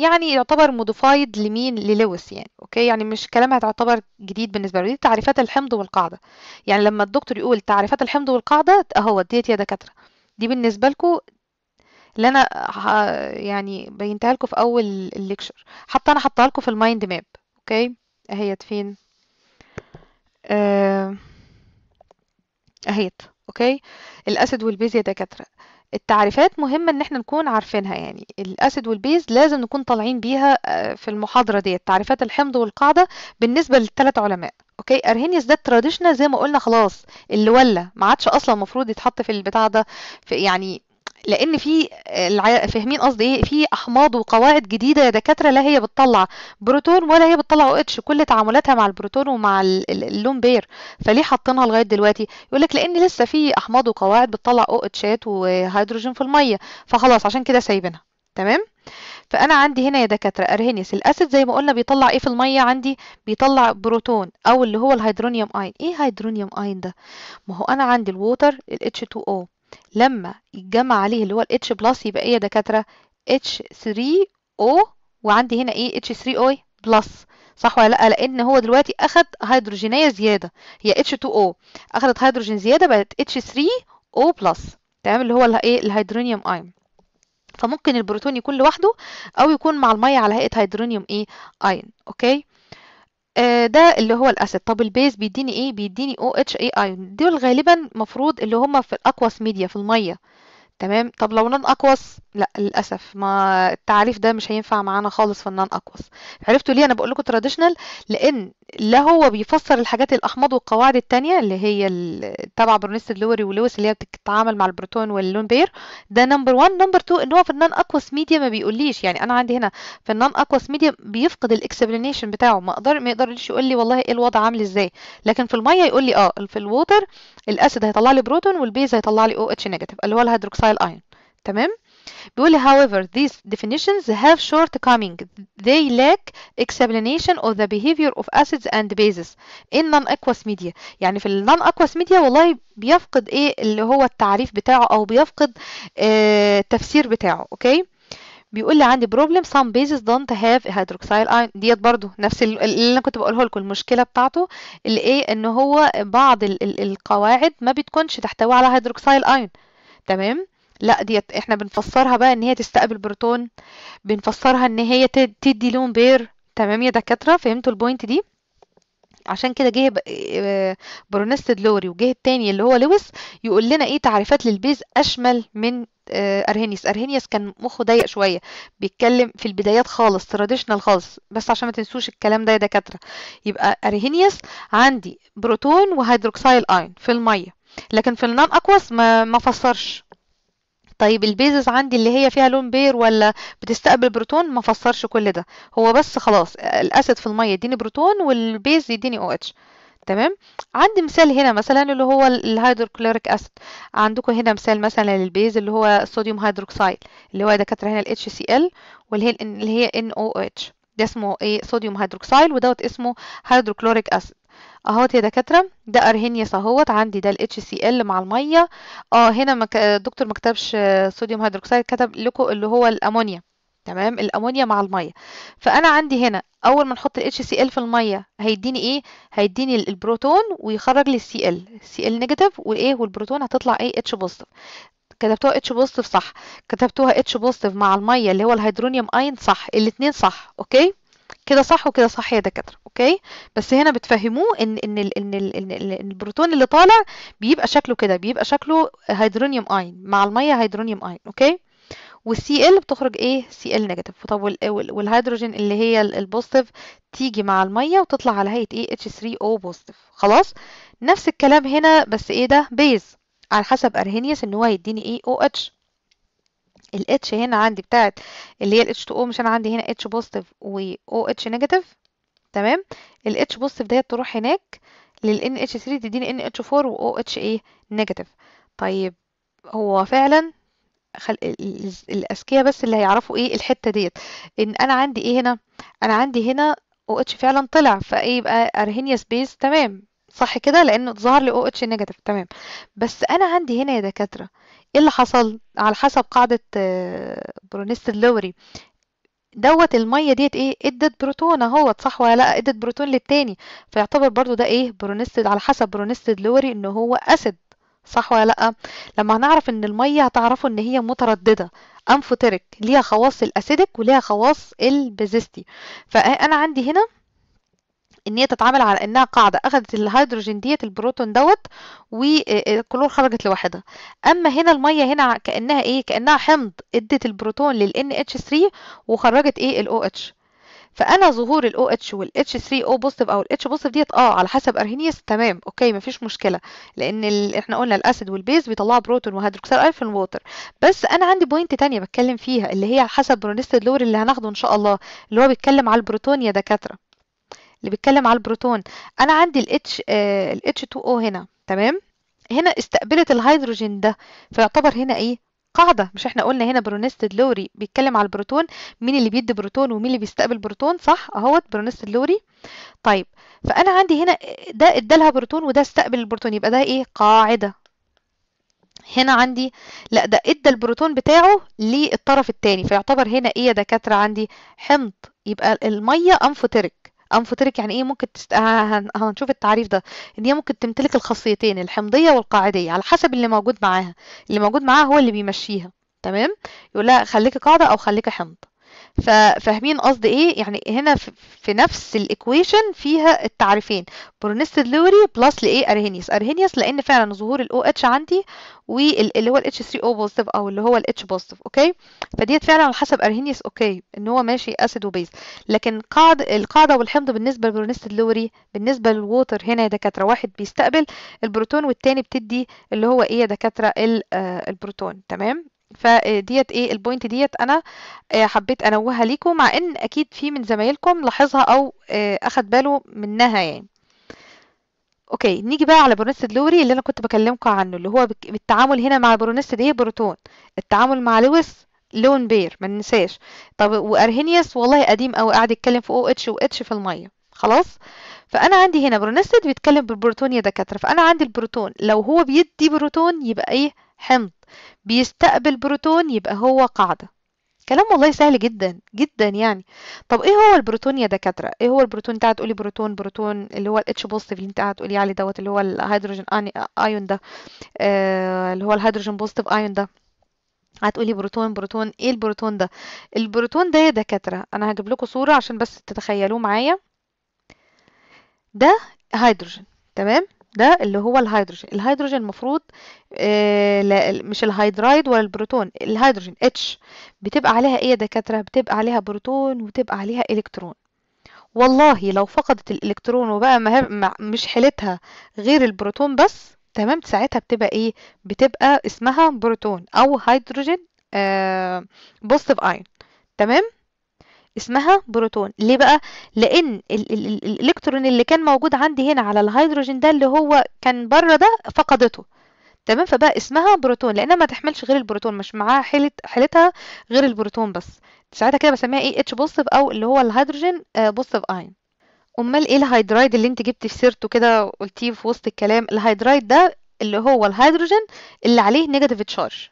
يعني يعتبر موديفايد لمين للويس يعني اوكي يعني مش كلام هتعتبر جديد بالنسبه له دي تعريفات الحمض والقاعده يعني لما الدكتور يقول تعريفات الحمض والقاعده اهو ديت يا دكاتره دي بالنسبه لكم اللي انا يعني بينتها لكم في اول الليكشر حتى انا حطها لكم في المايند ماب اوكي اهيت فين آه، اهيت اوكي الاسيد والبيز يا دكاتره التعريفات مهمة ان احنا نكون عارفينها يعني الاسيد والبيز لازم نكون طالعين بيها آه، في المحاضرة دي تعريفات الحمض والقاعدة بالنسبة للتلات علماء اوكي ارهينيوس ده التراديشنال زي ما قلنا خلاص اللي ولى ما عادش اصلا المفروض يتحط في البتاع ده في يعني لان في آه، فاهمين قصدي ايه في احماض وقواعد جديده يا دكاتره لا هي بتطلع بروتون ولا هي بتطلع او اتش كل تعاملاتها مع البروتون ومع اللون بير فليه حاطينها لغايه دلوقتي يقول لك لان لسه في احماض وقواعد بتطلع او اتشات وهيدروجين في الميه فخلاص عشان كده سايبينها تمام فانا عندي هنا يا دكاتره ارهينيس الاسيد زي ما قلنا بيطلع ايه في الميه عندي بيطلع بروتون او اللي هو الهيدرونيوم اين ايه هيدرونيوم اين ده ما هو انا عندي الووتر ال H2O لما يتجمع عليه اللي هو ال H بلس يبقى ايه يا دكاترة H3O وعندي هنا ايه H3O بلس صح ولا لا لان هو دلوقتي اخد هيدروجينيه زياده هي H2O اخدت هيدروجين زياده بقت H3O بلس تمام اللي هو الايه الهيدرونيوم ايون فممكن البروتون يكون لوحده او يكون مع الميه على هيئه هيدرونيوم ايه ايون اوكي آه ده اللي هو الاسيد طب البيز بيديني ايه بيديني او اتش إيه اي ايون دول غالبا مفروض اللي هم في الاقوس ميديا في الميه تمام طب لو نون اقوس لا للاسف ما التعريف ده مش هينفع معانا خالص فنان اقوس عرفتوا ليه انا بقول لكم تراديشنال لان لا هو بيفسر الحاجات الاحماض والقواعد التانية اللي هي تبع برنست لوري ولويس اللي هي بتتعامل مع البروتون واللون بير ده نمبر 1 نمبر 2 ان هو فنان اقوس ميديا ما بيقوليش يعني انا عندي هنا فنان اقوس ميديا بيفقد الاكسبلينيشن بتاعه ما اقدر ما يقدرش يقول لي والله ايه الوضع عامل ازاي لكن في الميه يقول لي اه في الووتر الاسيد هيطلع لي بروتون والبيز هيطلع لي او OH اتش نيجاتيف اللي هو الهيدروكسيل ايون تمام بيقول however these definitions have shortcoming they lack explanation of the behavior of acids and bases in non-aqueous media يعني في ال non-aqueous media والله بيفقد ايه اللي هو التعريف بتاعه او بيفقد آه التفسير بتاعه اوكي بيقول لي عندي problem some bases don't have hydroxyl ion ديت برضو نفس اللي انا كنت بقوله لكم المشكله بتاعته اللي ايه ان هو بعض القواعد ما بتكونش تحتوي على هيدروكسيل ion تمام لا ديت احنا بنفسرها بقى ان هي تستقبل بروتون بنفسرها ان هي تدي لون بير تمام يا دكاتره فهمتوا البوينت دي عشان كده جه آه، برونستد لوري وجه التاني اللي هو لويس يقول لنا ايه تعريفات للبيز اشمل من آه، ارهينيس ارهينيس كان مخه ضيق شويه بيتكلم في البدايات خالص تراديشنال خالص بس عشان ما تنسوش الكلام ده يا دكاتره يبقى ارهينيس عندي بروتون وهيدروكسيل اين في الميه لكن في النان اكواس ما فسرش طيب البيزز عندي اللي هي فيها لون بير ولا بتستقبل بروتون ما فسرش كل ده هو بس خلاص الاسيد في الميه يديني بروتون والبيز يديني او اتش تمام عندي مثال هنا مثلا اللي هو الهيدروكلوريك اسيد عندكم هنا مثال مثلا للبيز اللي هو الصوديوم هيدروكسيد اللي هو دكاتره هنا ال HCl واللي هي ان او اتش ده اسمه ايه صوديوم هيدروكسيد ودوت اسمه هيدروكلوريك اسيد اهوت يا دكاتره ده ارهينيس اهوت عندي ده الاتش سي ال مع الميه اه هنا مك... الدكتور ما كتبش صوديوم آه، هيدروكسيد كتب لكم اللي هو الامونيا تمام الامونيا مع الميه فانا عندي هنا اول ما نحط الاتش سي ال في الميه هيديني ايه هيديني البروتون ويخرج لي السي ال سي ال نيجاتيف وايه والبروتون هتطلع ايه اتش بوزيتيف كتبتوها اتش بوزيتيف صح كتبتوها اتش بوزيتيف مع الميه اللي هو الهيدرونيوم اين صح الاثنين صح اوكي كده صح وكده صح يا دكاتره اوكي بس هنا بتفهموه ان ان ان, إن, إن البروتون اللي طالع بيبقى شكله كده بيبقى شكله هيدرونيوم اين مع الميه هيدرونيوم اين اوكي والسي ال بتخرج ايه سي ال نيجاتيف طب والهيدروجين اللي هي البوزيتيف تيجي مع الميه وتطلع على هيئه ايه اتش 3 او بوزيتيف خلاص نفس الكلام هنا بس ايه ده بيز على حسب ارهينيوس ان هو هيديني ايه او OH. اتش الاتش هنا عندي بتاعت اللي هي الاتش تو او مش انا عندي هنا اتش بوزيتيف و او اتش نيجاتيف تمام الاتش بوزيتيف ديت تروح هناك للان اتش 3 تديني ان اتش 4 و او اتش ايه نيجاتيف طيب هو فعلا خل... الاذكياء بس اللي هيعرفوا ايه الحته ديت ان انا عندي ايه هنا انا عندي هنا او اتش فعلا طلع فايه يبقى ارهينيا سبيس تمام صح كده لانه ظهر لي او اتش نيجاتيف تمام بس انا عندي هنا يا دكاتره ايه اللي حصل على حسب قاعدة آه، برونيست اللوري دوت المية ديت ايه ادت بروتون اهو صح ولا لا ادت بروتون للتاني فيعتبر برضو ده ايه برونيستد على حسب برونيستد لوري ان هو اسد صح ولا لا لما هنعرف ان الميه هتعرفوا ان هي متردده امفوتيريك ليها خواص الاسيدك وليها خواص البيزيستي فانا عندي هنا ان هي تتعامل على انها قاعده اخذت الهيدروجين ديت البروتون دوت والكلور آه، آه، خرجت لوحدها اما هنا الميه هنا كانها ايه كانها حمض ادت البروتون لل nh 3 وخرجت ايه ال OH فانا ظهور OH وال h 3 او بوزيتيف او H بوزيتيف ديت اه على حسب ارهينيس تمام اوكي مفيش مشكله لان ال... احنا قلنا الاسيد والبيز بيطلعوا بروتون وهيدروكسيل في ووتر بس انا عندي بوينت تانية بتكلم فيها اللي هي حسب برونستد لور اللي هناخده ان شاء الله اللي هو بيتكلم على البروتون يا دكاتره اللي بيتكلم على البروتون انا عندي الاتش آه، الاتش 2 او هنا تمام هنا استقبلت الهيدروجين ده فيعتبر هنا ايه قاعدة مش احنا قلنا هنا برونستد لوري بيتكلم على البروتون مين اللي بيدي بروتون ومين اللي بيستقبل بروتون صح اهوت برونستد لوري طيب فانا عندي هنا آه، ده ادالها بروتون وده استقبل البروتون يبقى ده ايه قاعدة هنا عندي لا ده ادى البروتون بتاعه للطرف الثاني فيعتبر هنا ايه يا دكاتره عندي حمض يبقى الميه انفوتيريك أنفوتيريك يعني إيه ممكن تست... هنشوف التعريف ده إن هي ممكن تمتلك الخاصيتين الحمضية والقاعدية على حسب اللي موجود معاها اللي موجود معاها هو اللي بيمشيها تمام يقول لها خليكي قاعدة أو خليكي حمض ففاهمين قصد ايه يعني هنا في نفس الايكويشن فيها التعريفين برونستد لوري بلس لايه ارهينيس ارهينيس لان فعلا ظهور الاو اتش عندي واللي هو الاتش 3 او بوزيتيف او اللي هو الاتش بوزيتيف اوكي فديت فعلا على حسب ارهينيس اوكي ان هو ماشي اسيد وبيز لكن قاعد القاعده والحمض بالنسبه لبرونستد لوري بالنسبه للووتر هنا يا دكاتره واحد بيستقبل البروتون والتاني بتدي اللي هو ايه يا دكاتره آه، البروتون تمام فديت ايه البوينت ديت انا آه، حبيت انوهها ليكم مع ان اكيد في من زمايلكم لاحظها او آه، اخد باله منها يعني اوكي نيجي بقى على برونستد لوري اللي انا كنت بكلمكم عنه اللي هو بالتعامل هنا مع برونستد ايه بروتون التعامل مع لويس لون بير ما ننساش طب وارهينيوس والله قديم او قاعد يتكلم في او اتش و اتش في الميه خلاص فانا عندي هنا برونستد بيتكلم بالبروتون يا دكاتره فانا عندي البروتون لو هو بيدي بروتون يبقى ايه حمض بيستقبل بروتون يبقى هو قاعدة كلام والله سهل جدا جدا يعني طب ايه هو البروتون يا دكاتره ايه هو البروتون انت هتقولي بروتون بروتون اللي هو الاتش بوزيتيف اللي انت هتقولي عليه دوت اللي هو الهيدروجين ايون ده آه اللي هو الهيدروجين بوزيتيف ايون ده هتقولي بروتون بروتون ايه البروتون ده البروتون ده يا دكاتره انا هجيب لكم صوره عشان بس تتخيلوه معايا ده هيدروجين تمام ده اللي هو الهيدروجين الهيدروجين المفروض آه لا مش الهيدرايد ولا البروتون الهيدروجين اتش بتبقى عليها ايه يا دكاتره بتبقى عليها بروتون وتبقى عليها الكترون والله لو فقدت الالكترون وبقى ما مش حلتها غير البروتون بس تمام ساعتها بتبقى ايه بتبقى اسمها بروتون او هيدروجين آه بوستيف اين تمام اسمها بروتون ليه بقى لان ال ال ال الالكترون اللي كان موجود عندي هنا على الهيدروجين ده اللي هو كان بره ده فقدته تمام فبقى اسمها بروتون لانها ما تحملش غير البروتون مش معاها حيله حيلتها غير البروتون بس ساعتها كده بسميها ايه اتش بوزيتيف او اللي هو الهيدروجين بوزيتيف آه، اين امال ايه الهيدرايد اللي انت جبتي في سيرته كده قلتيه في وسط الكلام الهيدرايد ده اللي هو الهيدروجين اللي عليه نيجاتيف تشارج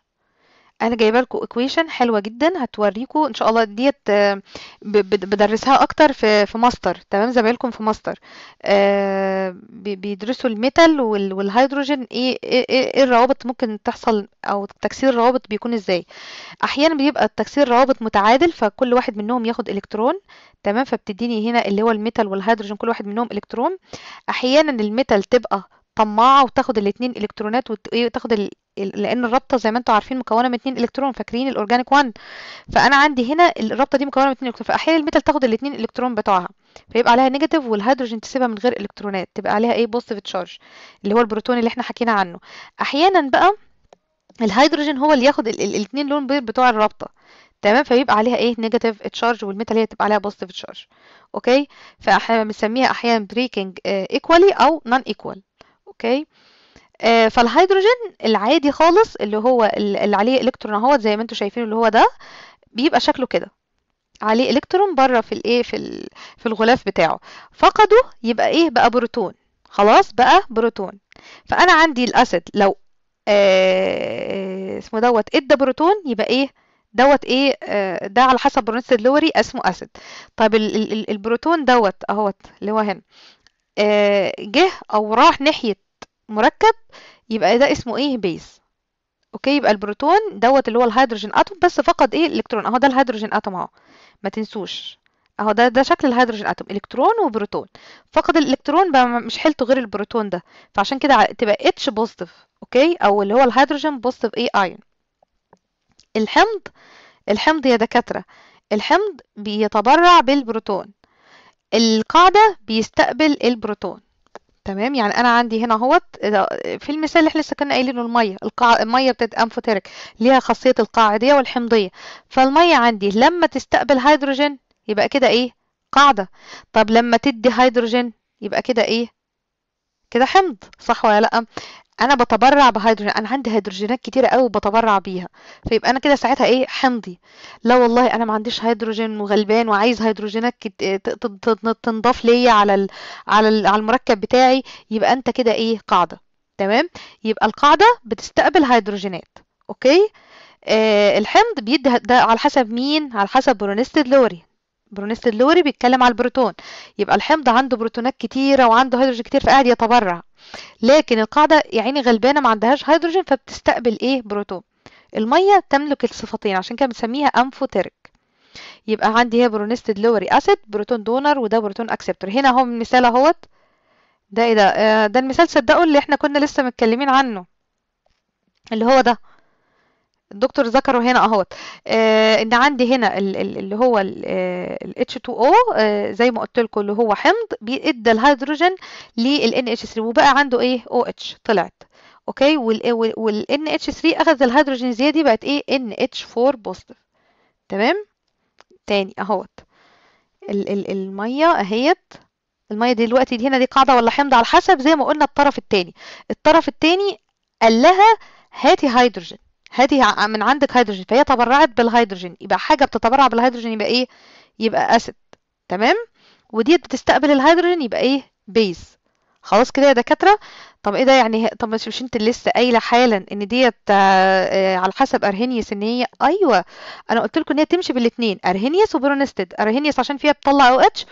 انا جايبه لكم ايكويشن حلوه جدا هتوريكم ان شاء الله ديت آه، ب- بدرسها اكتر في في ماستر تمام زمايلكم في ماستر آه، بيدرسوا الميتال وال- والهيدروجين إيه،, ايه ايه إيه- الروابط ممكن تحصل او تكسير الروابط بيكون ازاي احيانا بيبقى تكسير الروابط متعادل فكل واحد منهم ياخد الكترون تمام فبتديني هنا اللي هو الميتال والهيدروجين كل واحد منهم الكترون احيانا الميتال تبقى طماعه وتاخد الاتنين الكترونات وتاخد إيه، لان الرابطه زي ما انتم عارفين مكونه من اتنين الكترون فاكرين الاورجانيك 1 فانا عندي هنا الرابطه دي مكونه من اتنين الكترون فاحيانا الميتال تاخد الاتنين الكترون بتوعها فيبقى عليها نيجاتيف والهيدروجين تسيبها من غير الكترونات تبقى عليها ايه بوزيتيف تشارج اللي هو البروتون اللي احنا حكينا عنه احيانا بقى الهيدروجين هو اللي ياخد الاتنين لون بيض بتوع الرابطه تمام فبيبقى عليها ايه نيجاتيف تشارج والميتال هي تبقى عليها بوزيتيف تشارج اوكي فاحنا بنسميها احيانا بريكنج ايكوالي آه، او نون ايكوال اوكي آه فالهيدروجين العادي خالص اللي هو اللي عليه الكترون اهو زي ما انتم شايفين اللي هو ده بيبقى شكله كده عليه الكترون بره في الايه في في الغلاف بتاعه فقده يبقى ايه بقى بروتون خلاص بقى بروتون فانا عندي الاسيد لو آه اسمه دوت ادى بروتون يبقى ايه دوت ايه آه ده على حسب برونس لوري اسمه اسيد طب الـ الـ البروتون دوت اهوت اللي هو هنا آه جه او راح ناحيه مركب يبقى ده اسمه ايه بيز اوكي يبقى البروتون دوت اللي هو الهيدروجين اتوم بس فقد ايه الكترون اهو ده الهيدروجين اتوم اهو ما تنسوش اهو ده ده شكل الهيدروجين اتوم الكترون وبروتون فقد الالكترون بقى مش حيلته غير البروتون ده فعشان كده تبقى اتش بوزيتيف اوكي او اللي هو الهيدروجين بوزيتيف اي ايون الحمض الحمض يا دكاتره الحمض بيتبرع بالبروتون القاعده بيستقبل البروتون تمام يعني انا عندي هنا اهوت في المثال اللي احنا لسه كنا قايلينه الميه القاع الميه بتاعت امفوتيريك ليها خاصيه القاعديه والحمضيه فالميه عندي لما تستقبل هيدروجين يبقى كده ايه قاعده طب لما تدي هيدروجين يبقى كده ايه كده حمض صح ولا لا انا بتبرع بهيدروجين انا عندي هيدروجينات كتيره قوي بتبرع بيها فيبقى انا كده ساعتها ايه حمضي لا والله انا ما عنديش هيدروجين وغلبان وعايز هيدروجينات تنضاف ليا على على على المركب بتاعي يبقى انت كده ايه قاعده تمام يبقى القاعده بتستقبل هيدروجينات اوكي آه الحمض بيدي ده على حسب مين على حسب برونستد لوري برونستد لوري بيتكلم على البروتون يبقى الحمض عنده بروتونات كتيره وعنده هيدروجين كتير فقاعد يتبرع لكن القاعدة يا عيني غلبانة ما عندهاش هيدروجين فبتستقبل إيه بروتون المية تملك الصفتين عشان كده بنسميها أنفوتيرك يبقى عندي هي برونستد لوري أسيد بروتون دونر وده بروتون أكسبتور هنا اهو المثال أهوت ده إيه ده آه، ده المثال صدقوا اللي إحنا كنا لسه متكلمين عنه اللي هو ده الدكتور ذكره هنا اهوت آه، ان عندي هنا اللي هو ال آه، H2O o آه، زي ما قلت لكم اللي هو حمض بيدى الهيدروجين لل NH3 وبقى عنده ايه OH طلعت اوكي وال NH3 اخذ الهيدروجين زياده بقت ايه NH4 بوزيتيف تمام تاني اهوت الميه اهيت الميه دي دلوقتي دي هنا دي قاعده ولا حمض على حسب زي ما قلنا الطرف التاني الطرف التاني قال لها هاتي هيدروجين هذه من عندك هيدروجين فهي تبرعت بالهيدروجين يبقى حاجه بتتبرع بالهيدروجين يبقى ايه يبقى اسيد تمام ودي بتستقبل الهيدروجين يبقى ايه بيز خلاص كده يا دكاتره طب ايه ده يعني طب مش انت لسه قايله حالا ان ديت آه، آه، على حسب ارهينيس ان هي ايوه انا قلت لكم ان هي تمشي بالاثنين ارهينيس وبرونستد ارهينيس عشان فيها بتطلع او اتش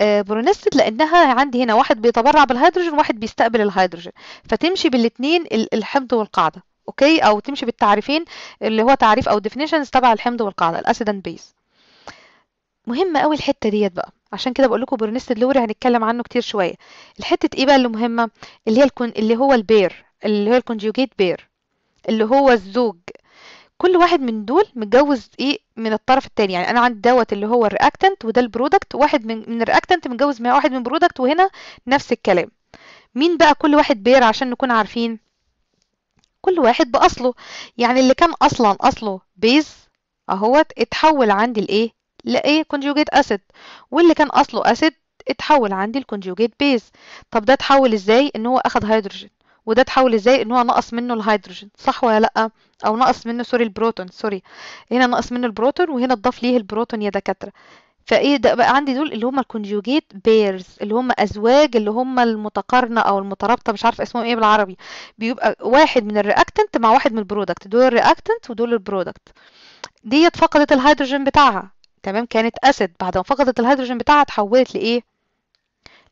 آه، وبرونستد لانها عندي هنا واحد بيتبرع بالهيدروجين وواحد بيستقبل الهيدروجين فتمشي بالاثنين الحمض والقاعده اوكي او تمشي بالتعريفين اللي هو تعريف او definitions تبع الحمض والقاعده الاسيدنت اند بيز مهمه قوي الحته ديت بقى عشان كده بقول لكم برنست لوري هنتكلم عنه كتير شويه الحته ايه بقى اللي مهمه اللي هي الكون اللي هو البير اللي هو الكونجوجيت بير اللي هو الزوج كل واحد من دول متجوز ايه من الطرف التاني يعني انا عندي دوت اللي هو الرياكتنت وده البرودكت واحد من من الرياكتنت متجوز مع واحد من برودكت وهنا نفس الكلام مين بقى كل واحد بير عشان نكون عارفين كل واحد بأصله يعني اللي كان أصلا أصله بيز أهوت اتحول عندي لإيه؟ لإيه؟ كونجوجيت أسيد واللي كان أصله أسيد اتحول عندي الكونجوجيت بيز طب ده اتحول إزاي؟ إن هو أخد هيدروجين وده اتحول إزاي؟ إن هو نقص منه الهيدروجين صح ولا لأ؟ أو نقص منه سوري البروتون سوري هنا نقص منه البروتون وهنا اتضاف ليه البروتون يا دكاترة فايه ده بقى عندي دول اللي هم الكونجوجيت بيرز اللي هم ازواج اللي هم المتقارنه او المترابطه مش عارفه اسمهم ايه بالعربي بيبقى واحد من الرياكتنت مع واحد من البرودكت دول الرياكتنت ودول البرودكت ديت فقدت الهيدروجين بتاعها تمام كانت اسيد بعد ما فقدت الهيدروجين بتاعها اتحولت لايه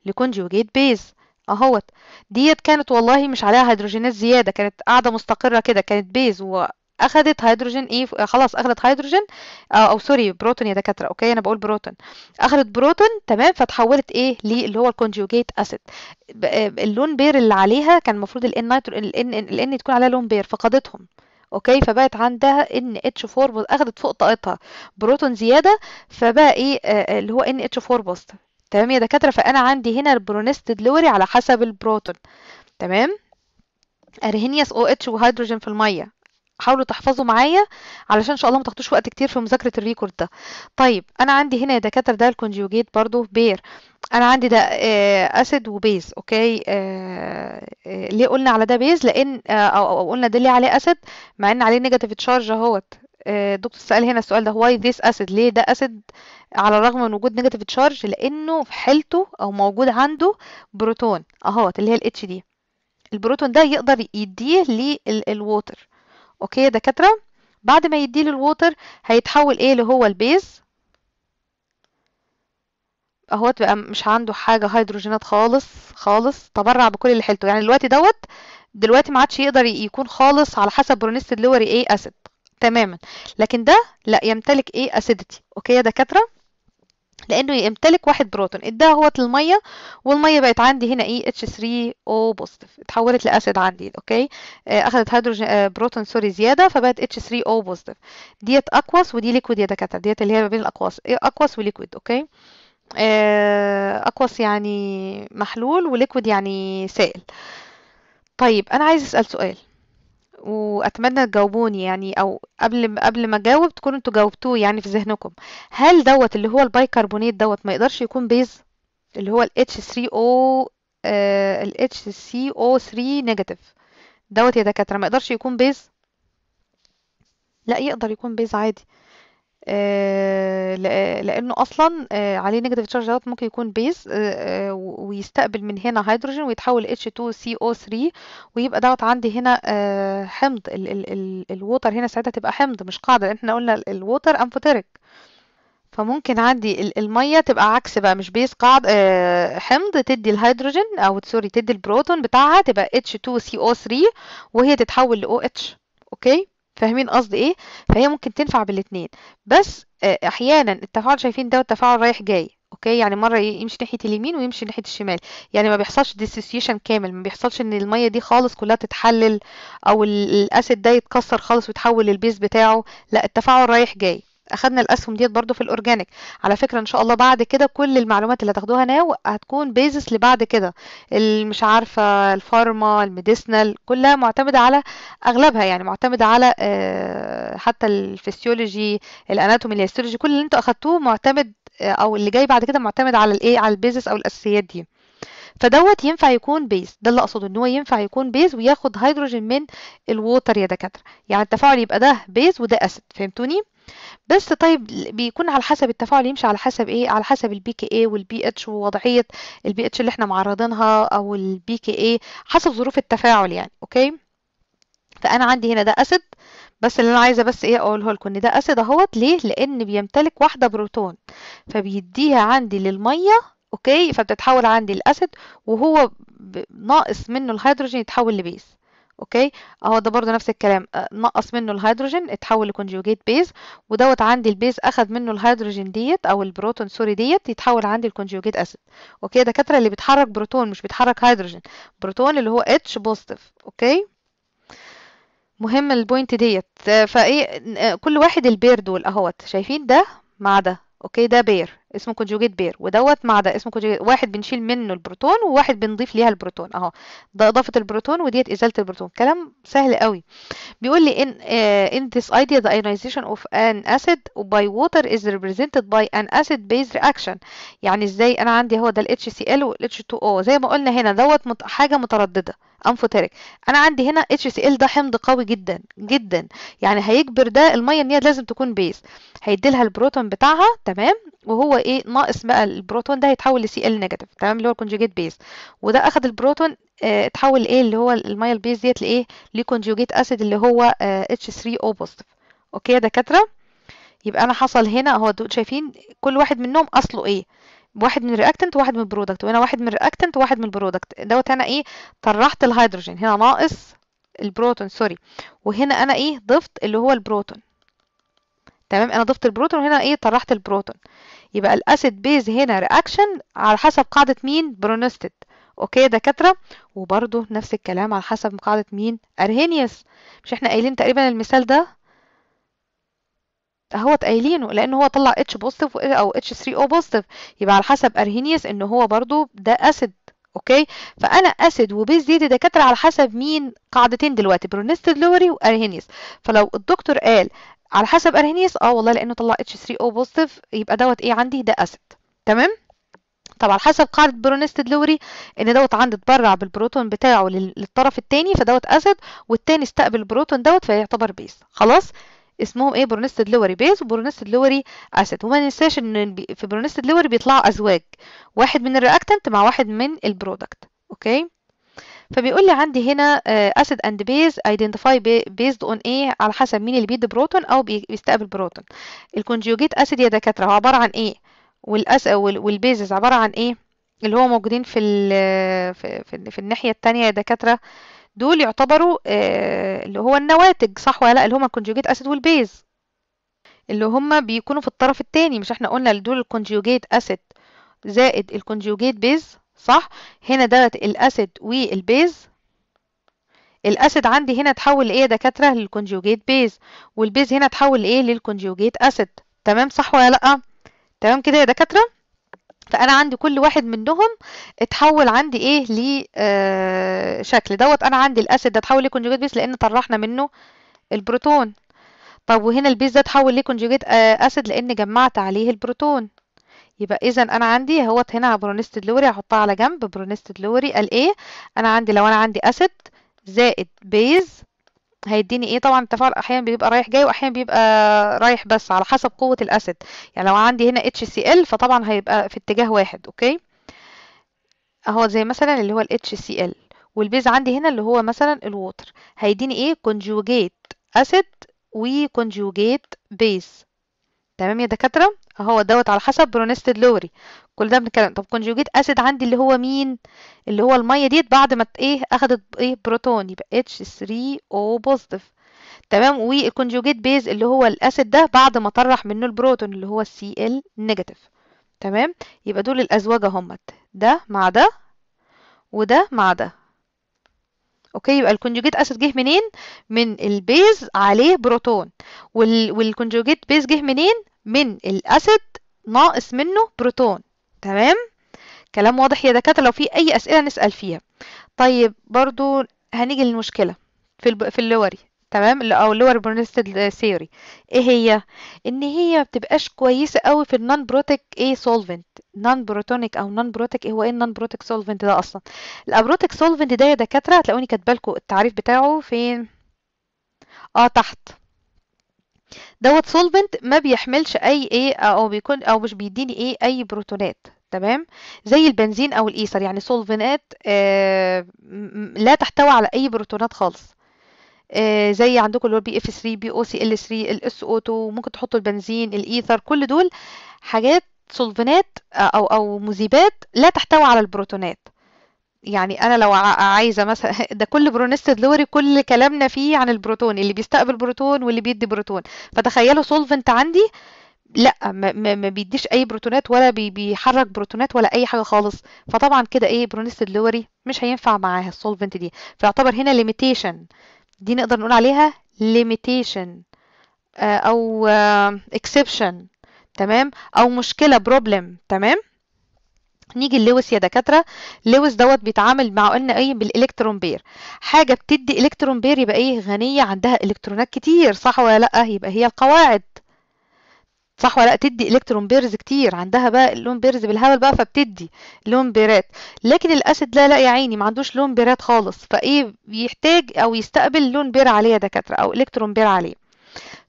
لكونجوجيت بيز اهوت ديت كانت والله مش عليها هيدروجينات زياده كانت قاعده مستقره كده كانت بيز و اخذت هيدروجين ايه خلاص اخذت هيدروجين او, آه، أو سوري بروتون يا دكاتره اوكي انا بقول بروتون اخذت بروتون تمام فتحولت ايه ليه اللي هو الكونجوجيت اسيد آه، اللون بير اللي عليها كان المفروض الان نيترو الان الان تكون عليها لون بير فقدتهم اوكي فبقت عندها ان اتش 4 اخذت فوق طاقتها بروتون زياده فبقى ايه آه، اللي هو ان اتش 4 بوست تمام يا دكاتره فانا عندي هنا البرونست دلوري على حسب البروتون تمام ارهينيس او OH اتش وهيدروجين في الميه حاولوا تحفظوا معايا علشان ان شاء الله ما تاخدوش وقت كتير في مذاكره الريكورد ده طيب انا عندي هنا يا دكاتره ده الكونجوجيت برضو بير انا عندي ده آه، اسيد وبيز اوكي آه، آه، ليه قلنا على ده بيز لان أو, قلنا ده ليه عليه اسيد مع ان عليه نيجاتيف تشارج اهوت الدكتور سأل هنا السؤال ده واي ذيس اسيد ليه ده اسيد على الرغم من وجود نيجاتيف تشارج لانه في حالته او موجود عنده بروتون اهوت اللي هي الاتش دي البروتون ده يقدر يديه للووتر اوكي يا دكاتره بعد ما يديله الووتر هيتحول ايه اللي هو البيز اهوت بقى مش عنده حاجه هيدروجينات خالص خالص تبرع بكل اللي حيلته يعني دلوقتي دوت دلوقتي ما عادش يقدر يكون خالص على حسب برونستد لوري ايه اسيد تماما لكن ده لا يمتلك ايه اسيدتي اوكي يا دكاتره لانه يمتلك واحد بروتون اداها هو الميه والميه بقت عندي هنا ايه H3O بوزيتيف اتحولت لاسيد عندي اوكي آه، اخذت هيدروجين آه، بروتون سوري زياده فبقت H3O بوزيتيف ديت اكواس ودي ليكويد يا دكاتره ديت اللي هي ما بين الاقواس اكواس إيه؟ وليكويد اوكي اكواس آه، يعني محلول وليكويد يعني سائل طيب انا عايز اسال سؤال واتمنى تجاوبوني يعني او قبل قبل ما اجاوب تكونوا انتوا جاوبتوه يعني في ذهنكم هل دوت اللي هو البايكربونات دوت ما يقدرش يكون بيز اللي هو ال H3O o الاتش سي او 3 نيجاتيف دوت يا دكاتره ما يقدرش يكون بيز لا يقدر يكون بيز عادي آه، لانه اصلا آه، عليه نيجاتيف تشارج تشارجات ممكن يكون بيز آه، ويستقبل من هنا هيدروجين ويتحول H2CO3 ويبقى دوت عندي هنا حمض الووتر هنا ساعتها تبقى حمض مش قاعده لان احنا قلنا الووتر امفوتيريك فممكن عندي الميه تبقى عكس بقى مش بيس قاعد حمض تدي الهيدروجين او سوري تدي البروتون بتاعها تبقى H2CO3 وهي تتحول ل OH اوكي فاهمين قصدي ايه فهي ممكن تنفع بالاتنين بس آه، احيانا التفاعل شايفين ده التفاعل رايح جاي اوكي يعني مره يمشي ناحيه اليمين ويمشي ناحيه الشمال يعني ما بيحصلش ديسوسيشن كامل ما بيحصلش ان الميه دي خالص كلها تتحلل او الاسيد ده يتكسر خالص ويتحول للبيز بتاعه لا التفاعل رايح جاي اخدنا الاسهم ديت برضو في الاورجانيك على فكره ان شاء الله بعد كده كل المعلومات اللي هتاخدوها ناو هتكون بيزس لبعد كده مش عارفه الفارما الميديسنال كلها معتمده على اغلبها يعني معتمده على آه، حتى الفسيولوجي الاناتومي الهيستولوجي كل اللي انتوا اخدتوه معتمد آه، او اللي جاي بعد كده معتمد على الايه على البيزس او الاساسيات دي فدوت ينفع يكون بيز ده اللي اقصده ان هو ينفع يكون بيز وياخد هيدروجين من الووتر يا دكاتره يعني التفاعل يبقى ده بيز وده اسيد فهمتوني بس طيب بيكون على حسب التفاعل يمشي على حسب ايه على حسب البي كي اي والبي اتش ووضعيه البي اتش اللي احنا معرضينها او البي كي اي حسب ظروف التفاعل يعني اوكي فانا عندي هنا ده اسيد بس اللي انا عايزه بس ايه اقوله لكم ان ده اسيد اهوت ليه لان بيمتلك واحده بروتون فبيديها عندي للميه اوكي فبتتحول عندي الاسيد وهو ناقص منه الهيدروجين يتحول لبيس اوكي اهو ده برضو نفس الكلام أه، نقص منه الهيدروجين اتحول لكونجوجيت بيز ودوت عندي البيز اخد منه الهيدروجين ديت او البروتون سوري ديت يتحول عندي لكونجوجيت اسيد اوكي دكاتره اللي بيتحرك بروتون مش بيتحرك هيدروجين بروتون اللي هو اتش بوزيتيف اوكي مهم البوينت ديت فايه أه، كل واحد البير دول اهوت شايفين ده مع ده اوكي ده بير اسمه كونجوجيت بير ودوت مع ده اسمه كونجوجيت واحد بنشيل منه البروتون وواحد بنضيف ليها البروتون اهو ده اضافه البروتون وديت ازاله البروتون كلام سهل قوي بيقول لي ان ان ذس ايديا ذا ايونايزيشن ionization of an acid by water is represented by an acid رياكشن reaction يعني ازاي انا عندي هو ده ال HCl وال H2O زي ما قلنا هنا دوت مت... حاجه متردده انفوتيريك انا عندي هنا HCl ده حمض قوي جدا جدا يعني هيجبر ده الميه ان هي لازم تكون بيز هيديلها البروتون بتاعها تمام وهو ايه ناقص بقى البروتون ده هيتحول لسي ال نيجاتيف تمام اللي هو الكونجوجيت بيز وده اخد البروتون اه اتحول لايه اللي هو الميه البيز ديت لايه لكونجوجيت اسيد اللي هو اتش H3O بوزيتيف اوكي يا دكاتره يبقى انا حصل هنا اهو شايفين كل واحد منهم اصله ايه واحد من الرياكتنت وواحد من البرودكت وهنا واحد من الرياكتنت وواحد من البرودكت دوت انا ايه طرحت الهيدروجين هنا ناقص البروتون سوري وهنا انا ايه ضفت اللي هو البروتون تمام انا ضفت البروتون وهنا ايه طرحت البروتون يبقى الاسيد بيز هنا رياكشن على حسب قاعده مين برونستد اوكي دكاتره وبرده نفس الكلام على حسب قاعده مين ارهينيوس مش احنا قايلين تقريبا المثال ده هو قايلينه لان هو طلع اتش بوزيتيف او اتش 3 او بوزيتيف يبقى على حسب ارهينيوس ان هو برده ده اسيد اوكي فانا اسيد وبيز دي دكاتره على حسب مين قاعدتين دلوقتي برونستد لوري وارهينيوس فلو الدكتور قال على حسب ارهينيس اه والله لانه طلع اتش 3 او بوزيتيف يبقى دوت ايه عندي ده اسيد تمام طب على حسب قاعدة برونيست دلوري ان دوت عندي اتبرع بالبروتون بتاعه للطرف التاني فدوت اسيد والتاني استقبل البروتون دوت فيعتبر بيس خلاص اسمهم ايه برونيست دلوري بيز وبرونيست دلوري اسيد وما ننساش ان في برونيست دلوري بيطلعوا ازواج واحد من الرياكتنت مع واحد من البرودكت اوكي فبيقول لي عندي هنا اسيد اند بيز ايدنتيفاي بيزد اون ايه على حسب مين اللي بيدي بروتون او بيستقبل بروتون الكونجوجيت اسيد يا دكاتره هو عباره عن ايه والاس والبيزز عباره عن ايه اللي هو موجودين في في, في, في الناحيه الثانيه يا دكاتره دول يعتبروا آه، اللي هو النواتج صح ولا لا اللي هما الكونجوجيت اسيد والبيز اللي هما بيكونوا في الطرف الثاني مش احنا قلنا دول الكونجوجيت اسيد زائد الكونجوجيت بيز صح هنا دوت الاسيد والبيز الاسيد عندي هنا اتحول لايه يا دكاتره للكونجوجيت بيز والبيز هنا اتحول لايه للكونجوجيت اسيد تمام صح ولا لا تمام كده يا دكاتره فانا عندي كل واحد منهم اتحول عندي ايه لشكل آه، دوت انا عندي الاسيد ده اتحول لكونجوجيت بيز لان طرحنا منه البروتون طب وهنا البيز ده اتحول لكونجوجيت آه، اسيد لان جمعت عليه البروتون يبقى إذا أنا عندي اهوت هنا برونستد لوري هحطها على جنب برونستد لوري قال إيه أنا عندي لو أنا عندي أسيد زائد بيز هيديني ايه طبعا التفاعل احيانا بيبقى رايح جاي واحيانا بيبقى رايح بس على حسب قوه الاسيد يعني لو عندي هنا HCl فطبعا هيبقى في اتجاه واحد اوكي اهو زي مثلا اللي هو ال HCl والبيز عندي هنا اللي هو مثلا الووتر هيديني ايه كونجوجيت اسيد وكونجوجيت بيز تمام يا دكاترة اهو دوت على حسب برونستد لوري كل ده بنتكلم طب كونجوجيت اسيد عندي اللي هو مين اللي هو المية ديت بعد ما ايه اخدت ايه بروتون يبقي اتش 3 او بوزيتيف تمام والكونجوجيت بيز اللي هو الاسيد ده بعد ما طرح منه البروتون اللي هو Cl نيجاتيف تمام يبقى دول الازواج همت ده مع ده وده مع ده اوكي يبقى الكونجوجيت اسيد جه منين من البيز عليه بروتون وال... والكونجوجيت بيز جه منين من الاسيد ناقص منه بروتون تمام كلام واضح يا دكاتره لو في اي اسئله نسال فيها طيب برضو هنيجي للمشكله في في اللوري تمام اللي او اللور برونستد ثيوري ايه هي ان هي ما بتبقاش كويسه قوي في النون بروتيك ايه سولفنت نون بروتونيك او نون بروتيك ايه هو ايه النون بروتيك سولفنت ده اصلا الابروتيك سولفنت ده يا دكاتره هتلاقوني كاتبه لكم التعريف بتاعه فين اه تحت دوت سولفنت ما بيحملش اي ايه او بيكون او مش بيديني ايه اي بروتونات تمام زي البنزين او الايثر يعني سولفنات آه لا تحتوي على اي بروتونات خالص آه، زي عندكم اللي هو بي اف 3 بي او سي ال 3 الاس او 2 ممكن تحطوا البنزين الايثر كل دول حاجات سولفنات آه، او او مذيبات لا تحتوي على البروتونات يعني انا لو عايزه مثلا ده كل برونستد لوري كل كلامنا فيه عن البروتون اللي بيستقبل بروتون واللي بيدي بروتون فتخيلوا سولفنت عندي لا ما, ما, ما بيديش اي بروتونات ولا بي بيحرك بروتونات ولا اي حاجه خالص فطبعا كده ايه برونستد لوري مش هينفع معاها السولفنت دي فيعتبر هنا ليميتيشن دي نقدر نقول عليها limitation آه، او آه، exception تمام او مشكله problem تمام نيجي لويس يا دكاتره لويس دوت بيتعامل مع قلنا ايه بالالكترون بير حاجه بتدي الكترون بير يبقى ايه غنيه عندها الكترونات كتير صح ولا لا يبقى هي القواعد صح ولا لا تدي الكترون بيرز كتير عندها بقى اللون بيرز بالهبل بقى فبتدي لون بيرات لكن الاسيد لا لا يا عيني ما عندوش لون بيرات خالص فايه بيحتاج او يستقبل لون بير عليه يا دكاتره او الكترون بير عليه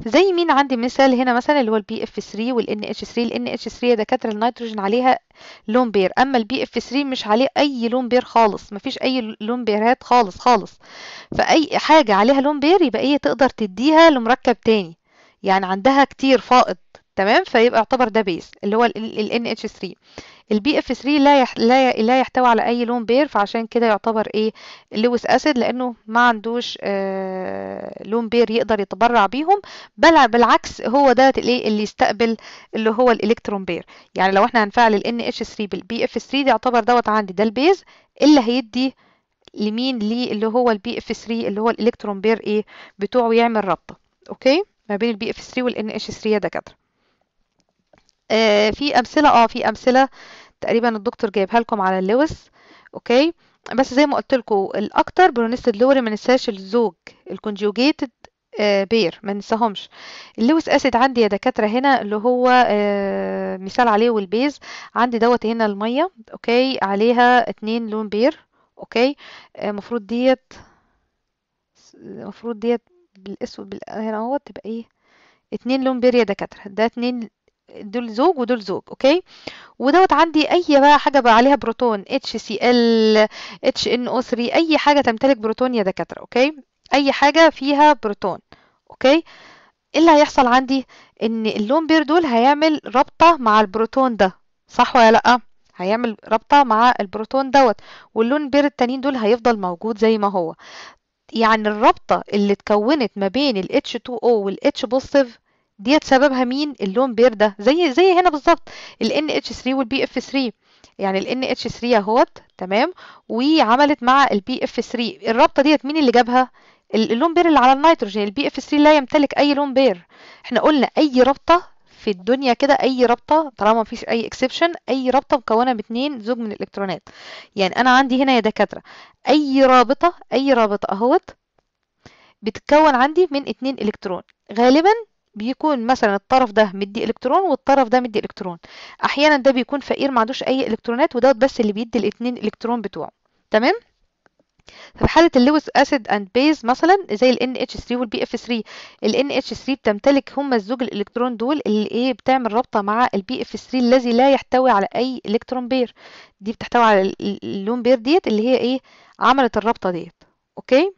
زي مين عندي مثال هنا مثلا اللي هو البي اف 3 والان اتش 3 الان اتش 3 يا دكاتره النيتروجين عليها لون بير اما البي اف 3 مش عليه اي لون بير خالص مفيش اي لون بيرات خالص خالص فاي حاجه عليها لون بير يبقى ايه تقدر تديها لمركب تاني يعني عندها كتير فائض تمام فيبقى يعتبر ده بيس اللي هو ال NH3 ال bf 3 لا يح... لا ي... لا يحتوي على اي لون بير فعشان كده يعتبر ايه لويس اسيد لانه ما عندوش آه... لون بير يقدر يتبرع بيهم بل بالعكس هو ده الايه اللي يستقبل اللي هو الالكترون بير يعني لو احنا هنفعل ال NH3 بال bf 3 ده يعتبر دوت عندي ده البيز اللي هيدي لمين لي اللي هو ال bf 3 اللي هو الالكترون بير ايه بتوعه يعمل رابطه اوكي ما بين ال bf 3 وال nh 3 يا دكاتره آه في امثله اه في امثله تقريبا الدكتور جايبها لكم على اللوس اوكي بس زي ما قلت لكم الاكتر برونستد لوري ما ننساش الزوج الكونجوجيتد آه، بير ما ننساهمش اللوس اسيد عندي يا دكاتره هنا اللي هو آه، مثال عليه والبيز عندي دوت هنا الميه اوكي عليها اتنين لون بير اوكي المفروض آه، ديت المفروض ديت بالاسود هنا اهوت تبقى ايه اتنين لون بير يا دكاتره ده اتنين دول زوج ودول زوج اوكي ودوت عندي اي بقى حاجه بقى عليها بروتون اتش سي ال اتش ان او 3 اي حاجه تمتلك بروتون يا دكاتره اوكي اي حاجه فيها بروتون اوكي ايه اللي هيحصل عندي ان اللون بير دول هيعمل رابطه مع البروتون ده صح ولا لا هيعمل رابطه مع البروتون دوت واللون بير التانيين دول هيفضل موجود زي ما هو يعني الرابطه اللي اتكونت ما بين ال H2O وال H ديت سببها مين اللون بير ده زي زي هنا بالظبط ال NH3 وال BF3 يعني ال NH3 اهوت تمام وعملت مع ال BF3 الرابطه ديت مين اللي جابها اللون بير اللي على النيتروجين ال bf 3 لا يمتلك اي لون بير احنا قلنا اي رابطه في الدنيا كده اي رابطه طالما مفيش اي اكسبشن اي رابطه مكونه من اتنين زوج من الالكترونات يعني انا عندي هنا يا دكاتره اي رابطه اي رابطه اهوت بتتكون عندي من اتنين الكترون غالبا بيكون مثلا الطرف ده مدي الكترون والطرف ده مدي الكترون احيانا ده بيكون فقير ما عندوش اي الكترونات وده بس اللي بيدي الاثنين الكترون بتوعه تمام في حالة اللويس اسيد اند بيز مثلا زي ال NH3 وال BF3 ال NH3 بتمتلك هما الزوج الالكترون دول اللي ايه بتعمل رابطة مع ال BF3 الذي لا يحتوي على اي الكترون بير دي بتحتوي على اللون بير ديت اللي هي ايه عملت الرابطة ديت اوكي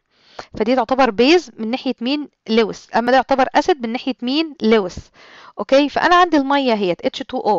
فدي تعتبر بيز من ناحيه مين لويس اما ده يعتبر أسد من ناحيه مين لويس اوكي فانا عندي الميه اهيت H2O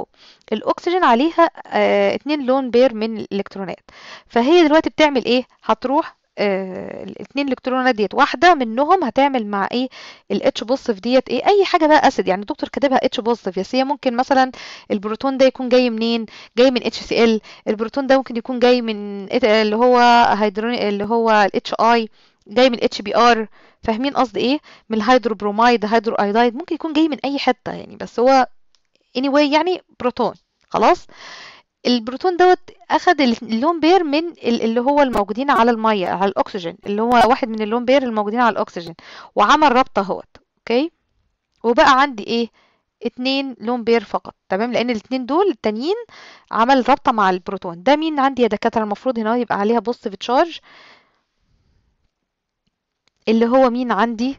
الاكسجين عليها آه اتنين لون بير من الالكترونات فهي دلوقتي بتعمل ايه هتروح آه الاثنين الكترونات ديت واحده منهم هتعمل مع ايه الاتش بوزيتيف ديت ايه اي حاجه بقى اسيد يعني الدكتور كاتبها اتش بوزيتيف بس هي ممكن مثلا البروتون ده يكون جاي منين جاي من اتش سي ال البروتون ده ممكن يكون جاي من إيه اللي هو هيدرون اللي هو الاتش اي جاي من اتش بي ار فاهمين قصدي ايه من الهيدروبرومايد هيدرو ايدايد ممكن يكون جاي من اي حته يعني بس هو اني anyway يعني بروتون خلاص البروتون دوت اخد اللون بير من اللي هو الموجودين على الميه على الاكسجين اللي هو واحد من اللون بير الموجودين على الاكسجين وعمل رابطه اهوت اوكي وبقى عندي ايه اتنين لون بير فقط تمام لان الاتنين دول التانيين عمل رابطه مع البروتون ده مين عندي يا دكاتره المفروض هنا يبقى عليها بوزيتيف تشارج اللي هو مين عندي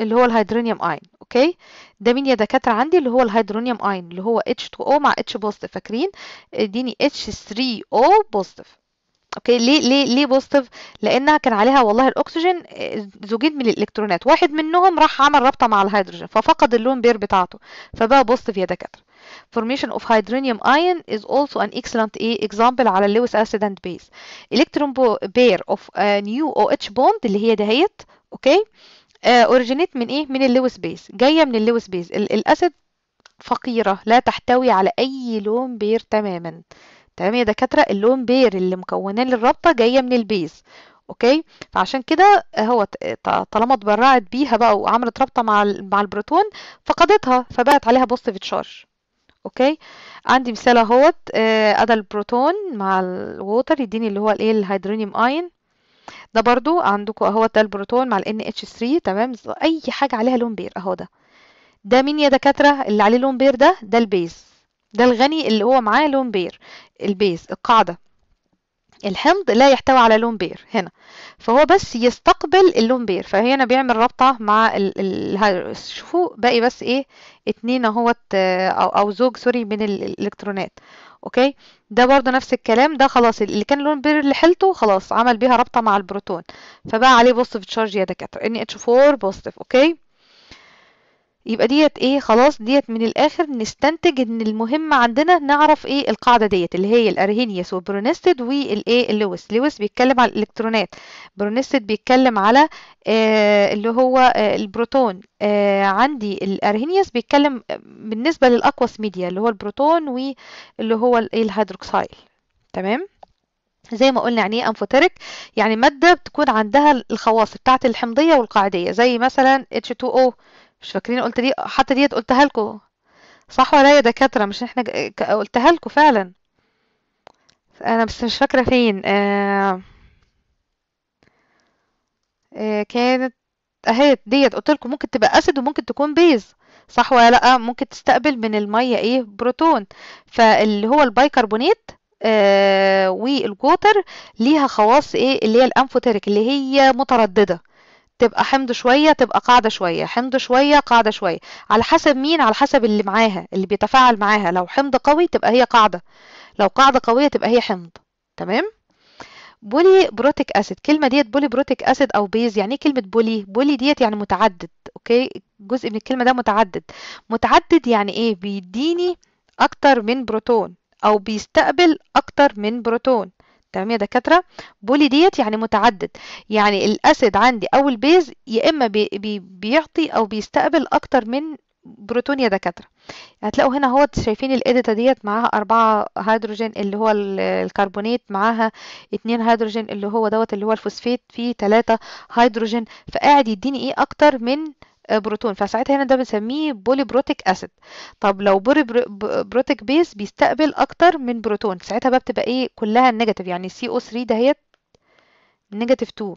اللي هو الهيدرونيوم اين اوكي ده مين يا دكاتره عندي اللي هو الهيدرونيوم اين اللي هو H2O مع H بوزيتيف فاكرين اديني H3O بوزيتيف اوكي ليه ليه ليه بوزيتيف لانها كان عليها والله الاكسجين آه، زوجين من الالكترونات واحد منهم راح عمل رابطه مع الهيدروجين ففقد اللون بير بتاعته فبقى بوزيتيف يا دكاتره Formation of hydronium ion is also an excellent eh, example على اللويس acid and base. Electron pair of a eh, new OH bond اللي هي دهيت اوكي اوريجينيت eh، من ايه؟ من اللويس بيس، جاية من اللويس بيس، الاسيد فقيرة لا تحتوي على أي لون بير تماما تمام يا دكاترة اللون بير اللي مكونين للربطة جاية من البيز اوكي فعشان كده إيه، هو طالما اتبرعت بيها بقى وعملت رابطة مع مع البروتون فقدتها فبقت عليها بوزيتيف تشارج اوكي عندي مثال اهوت آه، ادى البروتون مع الووتر يديني اللي هو الايه الهيدرونيوم اين ده برضو عندكم اهو ده البروتون مع ال NH3 تمام اي حاجه عليها لون بير اهو ده ده مين يا دكاتره اللي عليه لون بير ده ده البيز ده الغني اللي هو معاه لون بير البيز القاعده الحمض لا يحتوي على لون بير هنا فهو بس يستقبل اللون بير فهنا بيعمل رابطه مع ال... ال... شوفوا باقي بس ايه اتنين اهوت آه، او او زوج سوري من الالكترونات اوكي ده برضو نفس الكلام ده خلاص اللي كان لون بير اللي حلته خلاص عمل بيها رابطه مع البروتون فبقى عليه بوزيتيف تشارج يا دكاتره ان اتش 4 بوزيتيف اوكي يبقى ديت ايه خلاص ديت من الاخر نستنتج ان المهم عندنا نعرف ايه القاعده ديت اللي هي الارهينيوس وبرونستد والايه اللويس لويس بيتكلم على الالكترونات برونستد بيتكلم على آه اللي هو آه البروتون آه عندي الارهينيوس بيتكلم بالنسبه للاقوس ميديا اللي هو البروتون واللي هو إيه الهيدروكسيل تمام زي ما قلنا يعني ايه انفوتيريك يعني ماده بتكون عندها الخواص بتاعه الحمضيه والقاعديه زي مثلا H2O مش فاكرين قلت دي حتى ديت قلتها لكم صح ولا يا دكاترة مش احنا قلتها لكم فعلا انا بس مش فاكرة فين آه... آه، كانت اهي ديت قلت لكم ممكن تبقى اسيد وممكن تكون بيز صح ولا لا ممكن تستقبل من الميه ايه بروتون فاللي هو البايكربونيت آه والجوتر ليها خواص ايه اللي هي الانفوتيريك اللي هي متردده تبقى حمض شوية تبقى قاعدة شوية حمض شوية قاعدة شوية على حسب مين على حسب اللي معاها اللي بيتفاعل معاها لو حمض قوي تبقى هي قاعدة لو قاعدة قوية تبقى هي حمض تمام بولي بروتيك اسيد كلمه ديت بولي بروتيك اسيد او بيز يعني ايه كلمه بولي بولي ديت يعني متعدد اوكي جزء من الكلمه ده متعدد متعدد يعني ايه بيديني اكتر من بروتون او بيستقبل اكتر من بروتون تمام يا دكاترة بولي ديت يعني متعدد يعني الأسيد عندي أو البيز يا إما بي بي بيعطي أو بيستقبل أكتر من بروتون يا دكاترة يعني هتلاقوا هنا اهوت شايفين الإديتا ديت معاها أربعة هيدروجين اللي هو الكربونات معاها اتنين هيدروجين اللي هو دوت اللي هو الفوسفيت فيه تلاتة هيدروجين فقاعد يديني ايه أكتر من بروتون فساعتها هنا ده بنسميه بولي بروتيك اسيد طب لو بولي بروتيك بيس بيستقبل اكتر من بروتون ساعتها بقى بتبقى ايه كلها نيجاتيف يعني سي او 3 دهيت نيجاتيف 2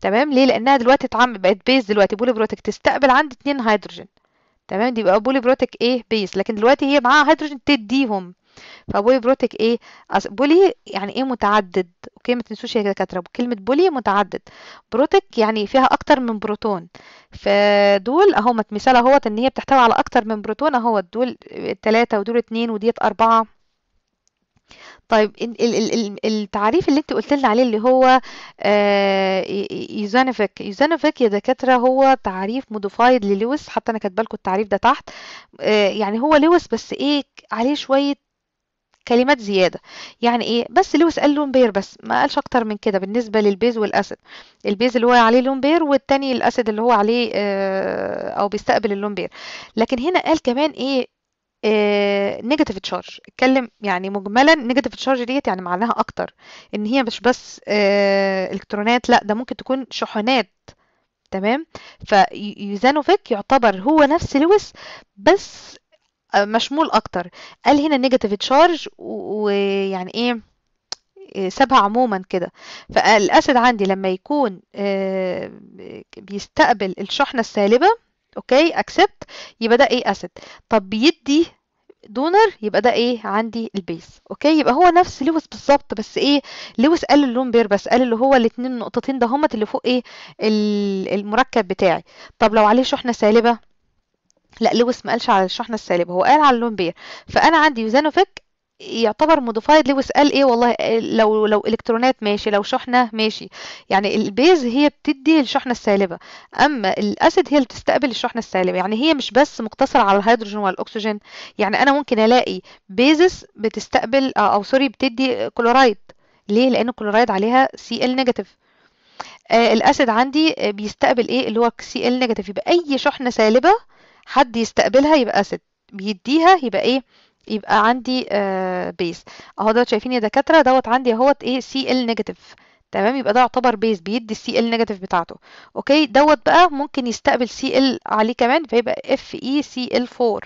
تمام ليه لانها دلوقتي اتعمل بقت بيس دلوقتي بولي بروتيك تستقبل عند اتنين هيدروجين تمام دي بقى بولي بروتيك ايه بيس لكن دلوقتي هي معاها هيدروجين تديهم فبولي بروتك ايه بولي يعني ايه متعدد اوكي ما تنسوش يا دكاتره كلمه بولي متعدد بروتك يعني فيها اكتر من بروتون فدول اهو مثال اهوت ان هي بتحتوي على اكتر من بروتون اهوت دول ثلاثة ودول اتنين وديت اربعة طيب التعريف اللي انت قلت لنا عليه اللي هو آه، يوزانوفيك يوزانوفيك يا دكاتره هو تعريف موديفايد للويس حتى انا كاتبه لكم التعريف ده تحت آه، يعني هو لويس بس ايه عليه شويه كلمات زيادة يعني ايه بس لويس قال لون بير بس ما قالش اكتر من كده بالنسبة للبيز والاسيد البيز اللي هو عليه لون بير والتاني الاسيد اللي هو عليه آه، او بيستقبل اللون بير لكن هنا قال كمان ايه نيجاتيف آه، تشارج اتكلم يعني مجملا نيجاتيف تشارج ديت يعني معناها اكتر ان هي مش بس آه، الكترونات لا ده ممكن تكون شحنات تمام فيوزانوفيك يعتبر هو نفس لويس بس آه، مشمول اكتر قال هنا نيجاتيف تشارج ويعني ايه آه، سابها عموما كده فالاسيد عندي لما يكون آه، بيستقبل الشحنه السالبه اوكي اكسبت يبقى ده ايه اسيد طب بيدي دونر يبقى ده ايه عندي البيس اوكي يبقى هو نفس لويس بالظبط بس ايه لويس قال اللون بير بس قال اللي هو الاثنين النقطتين ده همت اللي فوق ايه المركب بتاعي طب لو عليه شحنه سالبه لا لويس ما قالش على الشحنة السالبة هو قال على اللون بير فأنا عندي يوزانوفيك يعتبر موديفايد لويس قال ايه والله لو لو الكترونات ماشي لو شحنه ماشي يعني البيز هي بتدي الشحنه السالبه اما الاسيد هي اللي بتستقبل الشحنه السالبه يعني هي مش بس مقتصره على الهيدروجين والاكسجين يعني انا ممكن الاقي بيزس بتستقبل آه، او سوري بتدي كلورايد ليه لان الكلورايد عليها سي ال نيجاتيف الاسيد عندي بيستقبل ايه اللي هو سي ال نيجاتيف يبقى اي شحنه سالبه حد يستقبلها يبقى ست بيديها يبقى ايه يبقى عندي آه اهو دوت شايفين يا دكاتره دوت عندي اهوت ايه سي ال نيجاتيف تمام يبقى ده يعتبر بيس بيدي السي ال نيجاتيف بتاعته اوكي دوت بقى ممكن يستقبل سي ال عليه كمان فيبقى اف اي سي ال 4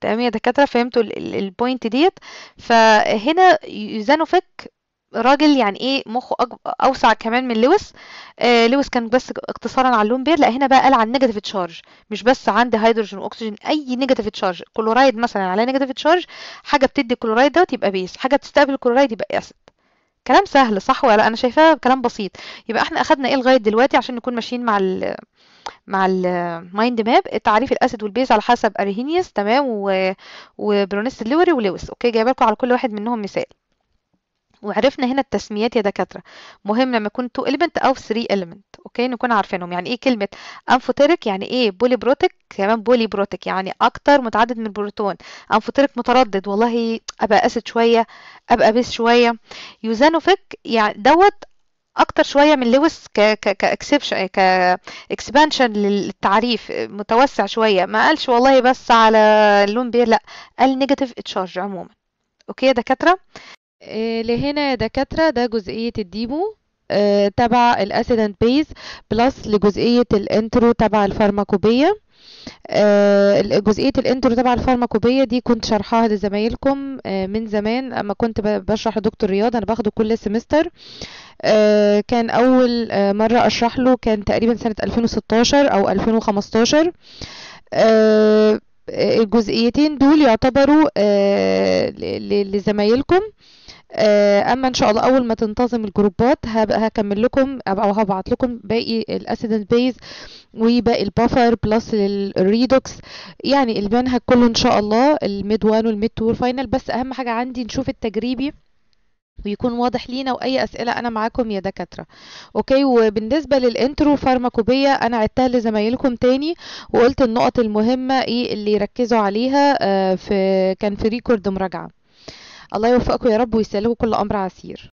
تمام يا دكاتره فهمتوا البوينت ديت فهنا يوزانوفيك راجل يعني ايه مخه أج... اوسع كمان من لويس آه لويس كان بس اقتصارا على اللون بير لا هنا بقى قال عن نيجاتيف تشارج مش بس عند هيدروجين واكسجين اي نيجاتيف تشارج كلورايد مثلا على نيجاتيف تشارج حاجه بتدي كلورايد دوت يبقى بيس حاجه بتستقبل كلورايد يبقى اسيد كلام سهل صح ولا انا شايفاه كلام بسيط يبقى احنا اخدنا ايه لغايه دلوقتي عشان نكون ماشيين مع ال مع المايند ماب تعريف الاسيد والبيز على حسب ارهينيوس تمام و... وبرونيس لوري ولويس اوكي جايبه لكم على كل واحد منهم مثال وعرفنا هنا التسميات يا دكاترة مهم لما يكون 2 element أو 3 element أوكي نكون عارفينهم يعني إيه كلمة أنفوتيريك يعني إيه بولي بروتيك كمان بولي بروتيك يعني أكتر متعدد من البروتون أنفوتيريك متردد والله أبقى أسيد شوية أبقى بيس شوية يوزانوفيك يعني دوت اكتر شويه من لويس ك كاكسبشن اكسبانشن للتعريف متوسع شويه ما قالش والله بس على اللون بير لا قال نيجاتيف تشارج عموما اوكي يا دكاتره آه، لهنا يا دكاترة ده جزئية الديمو آه، تبع الاسيدنت بيز بلس لجزئية الانترو تبع الفارماكوبية آه، جزئية الانترو تبع الفارماكوبية دي كنت شرحها لزمايلكم من زمان اما كنت بشرح لدكتور رياض انا باخده كل سمستر كان اول مرة اشرح له كان تقريبا سنة 2016 او 2015 الجزئيتين دول يعتبروا لزمايلكم آه، اما ان شاء الله اول ما تنتظم الجروبات هكمل لكم او هبعت لكم باقي الاسيدنت بيز وباقي البافر بلس الريدوكس يعني المنهج كله ان شاء الله الميد 1 والميد 2 والفاينل بس اهم حاجه عندي نشوف التجريبي ويكون واضح لينا واي اسئله انا معاكم يا دكاتره اوكي وبالنسبه للانترو فارماكوبيه انا عدتها لزمايلكم تاني وقلت النقط المهمه ايه اللي يركزوا عليها آه، في كان في ريكورد مراجعه الله يوفقكم يا رب ويسهل كل امر عسير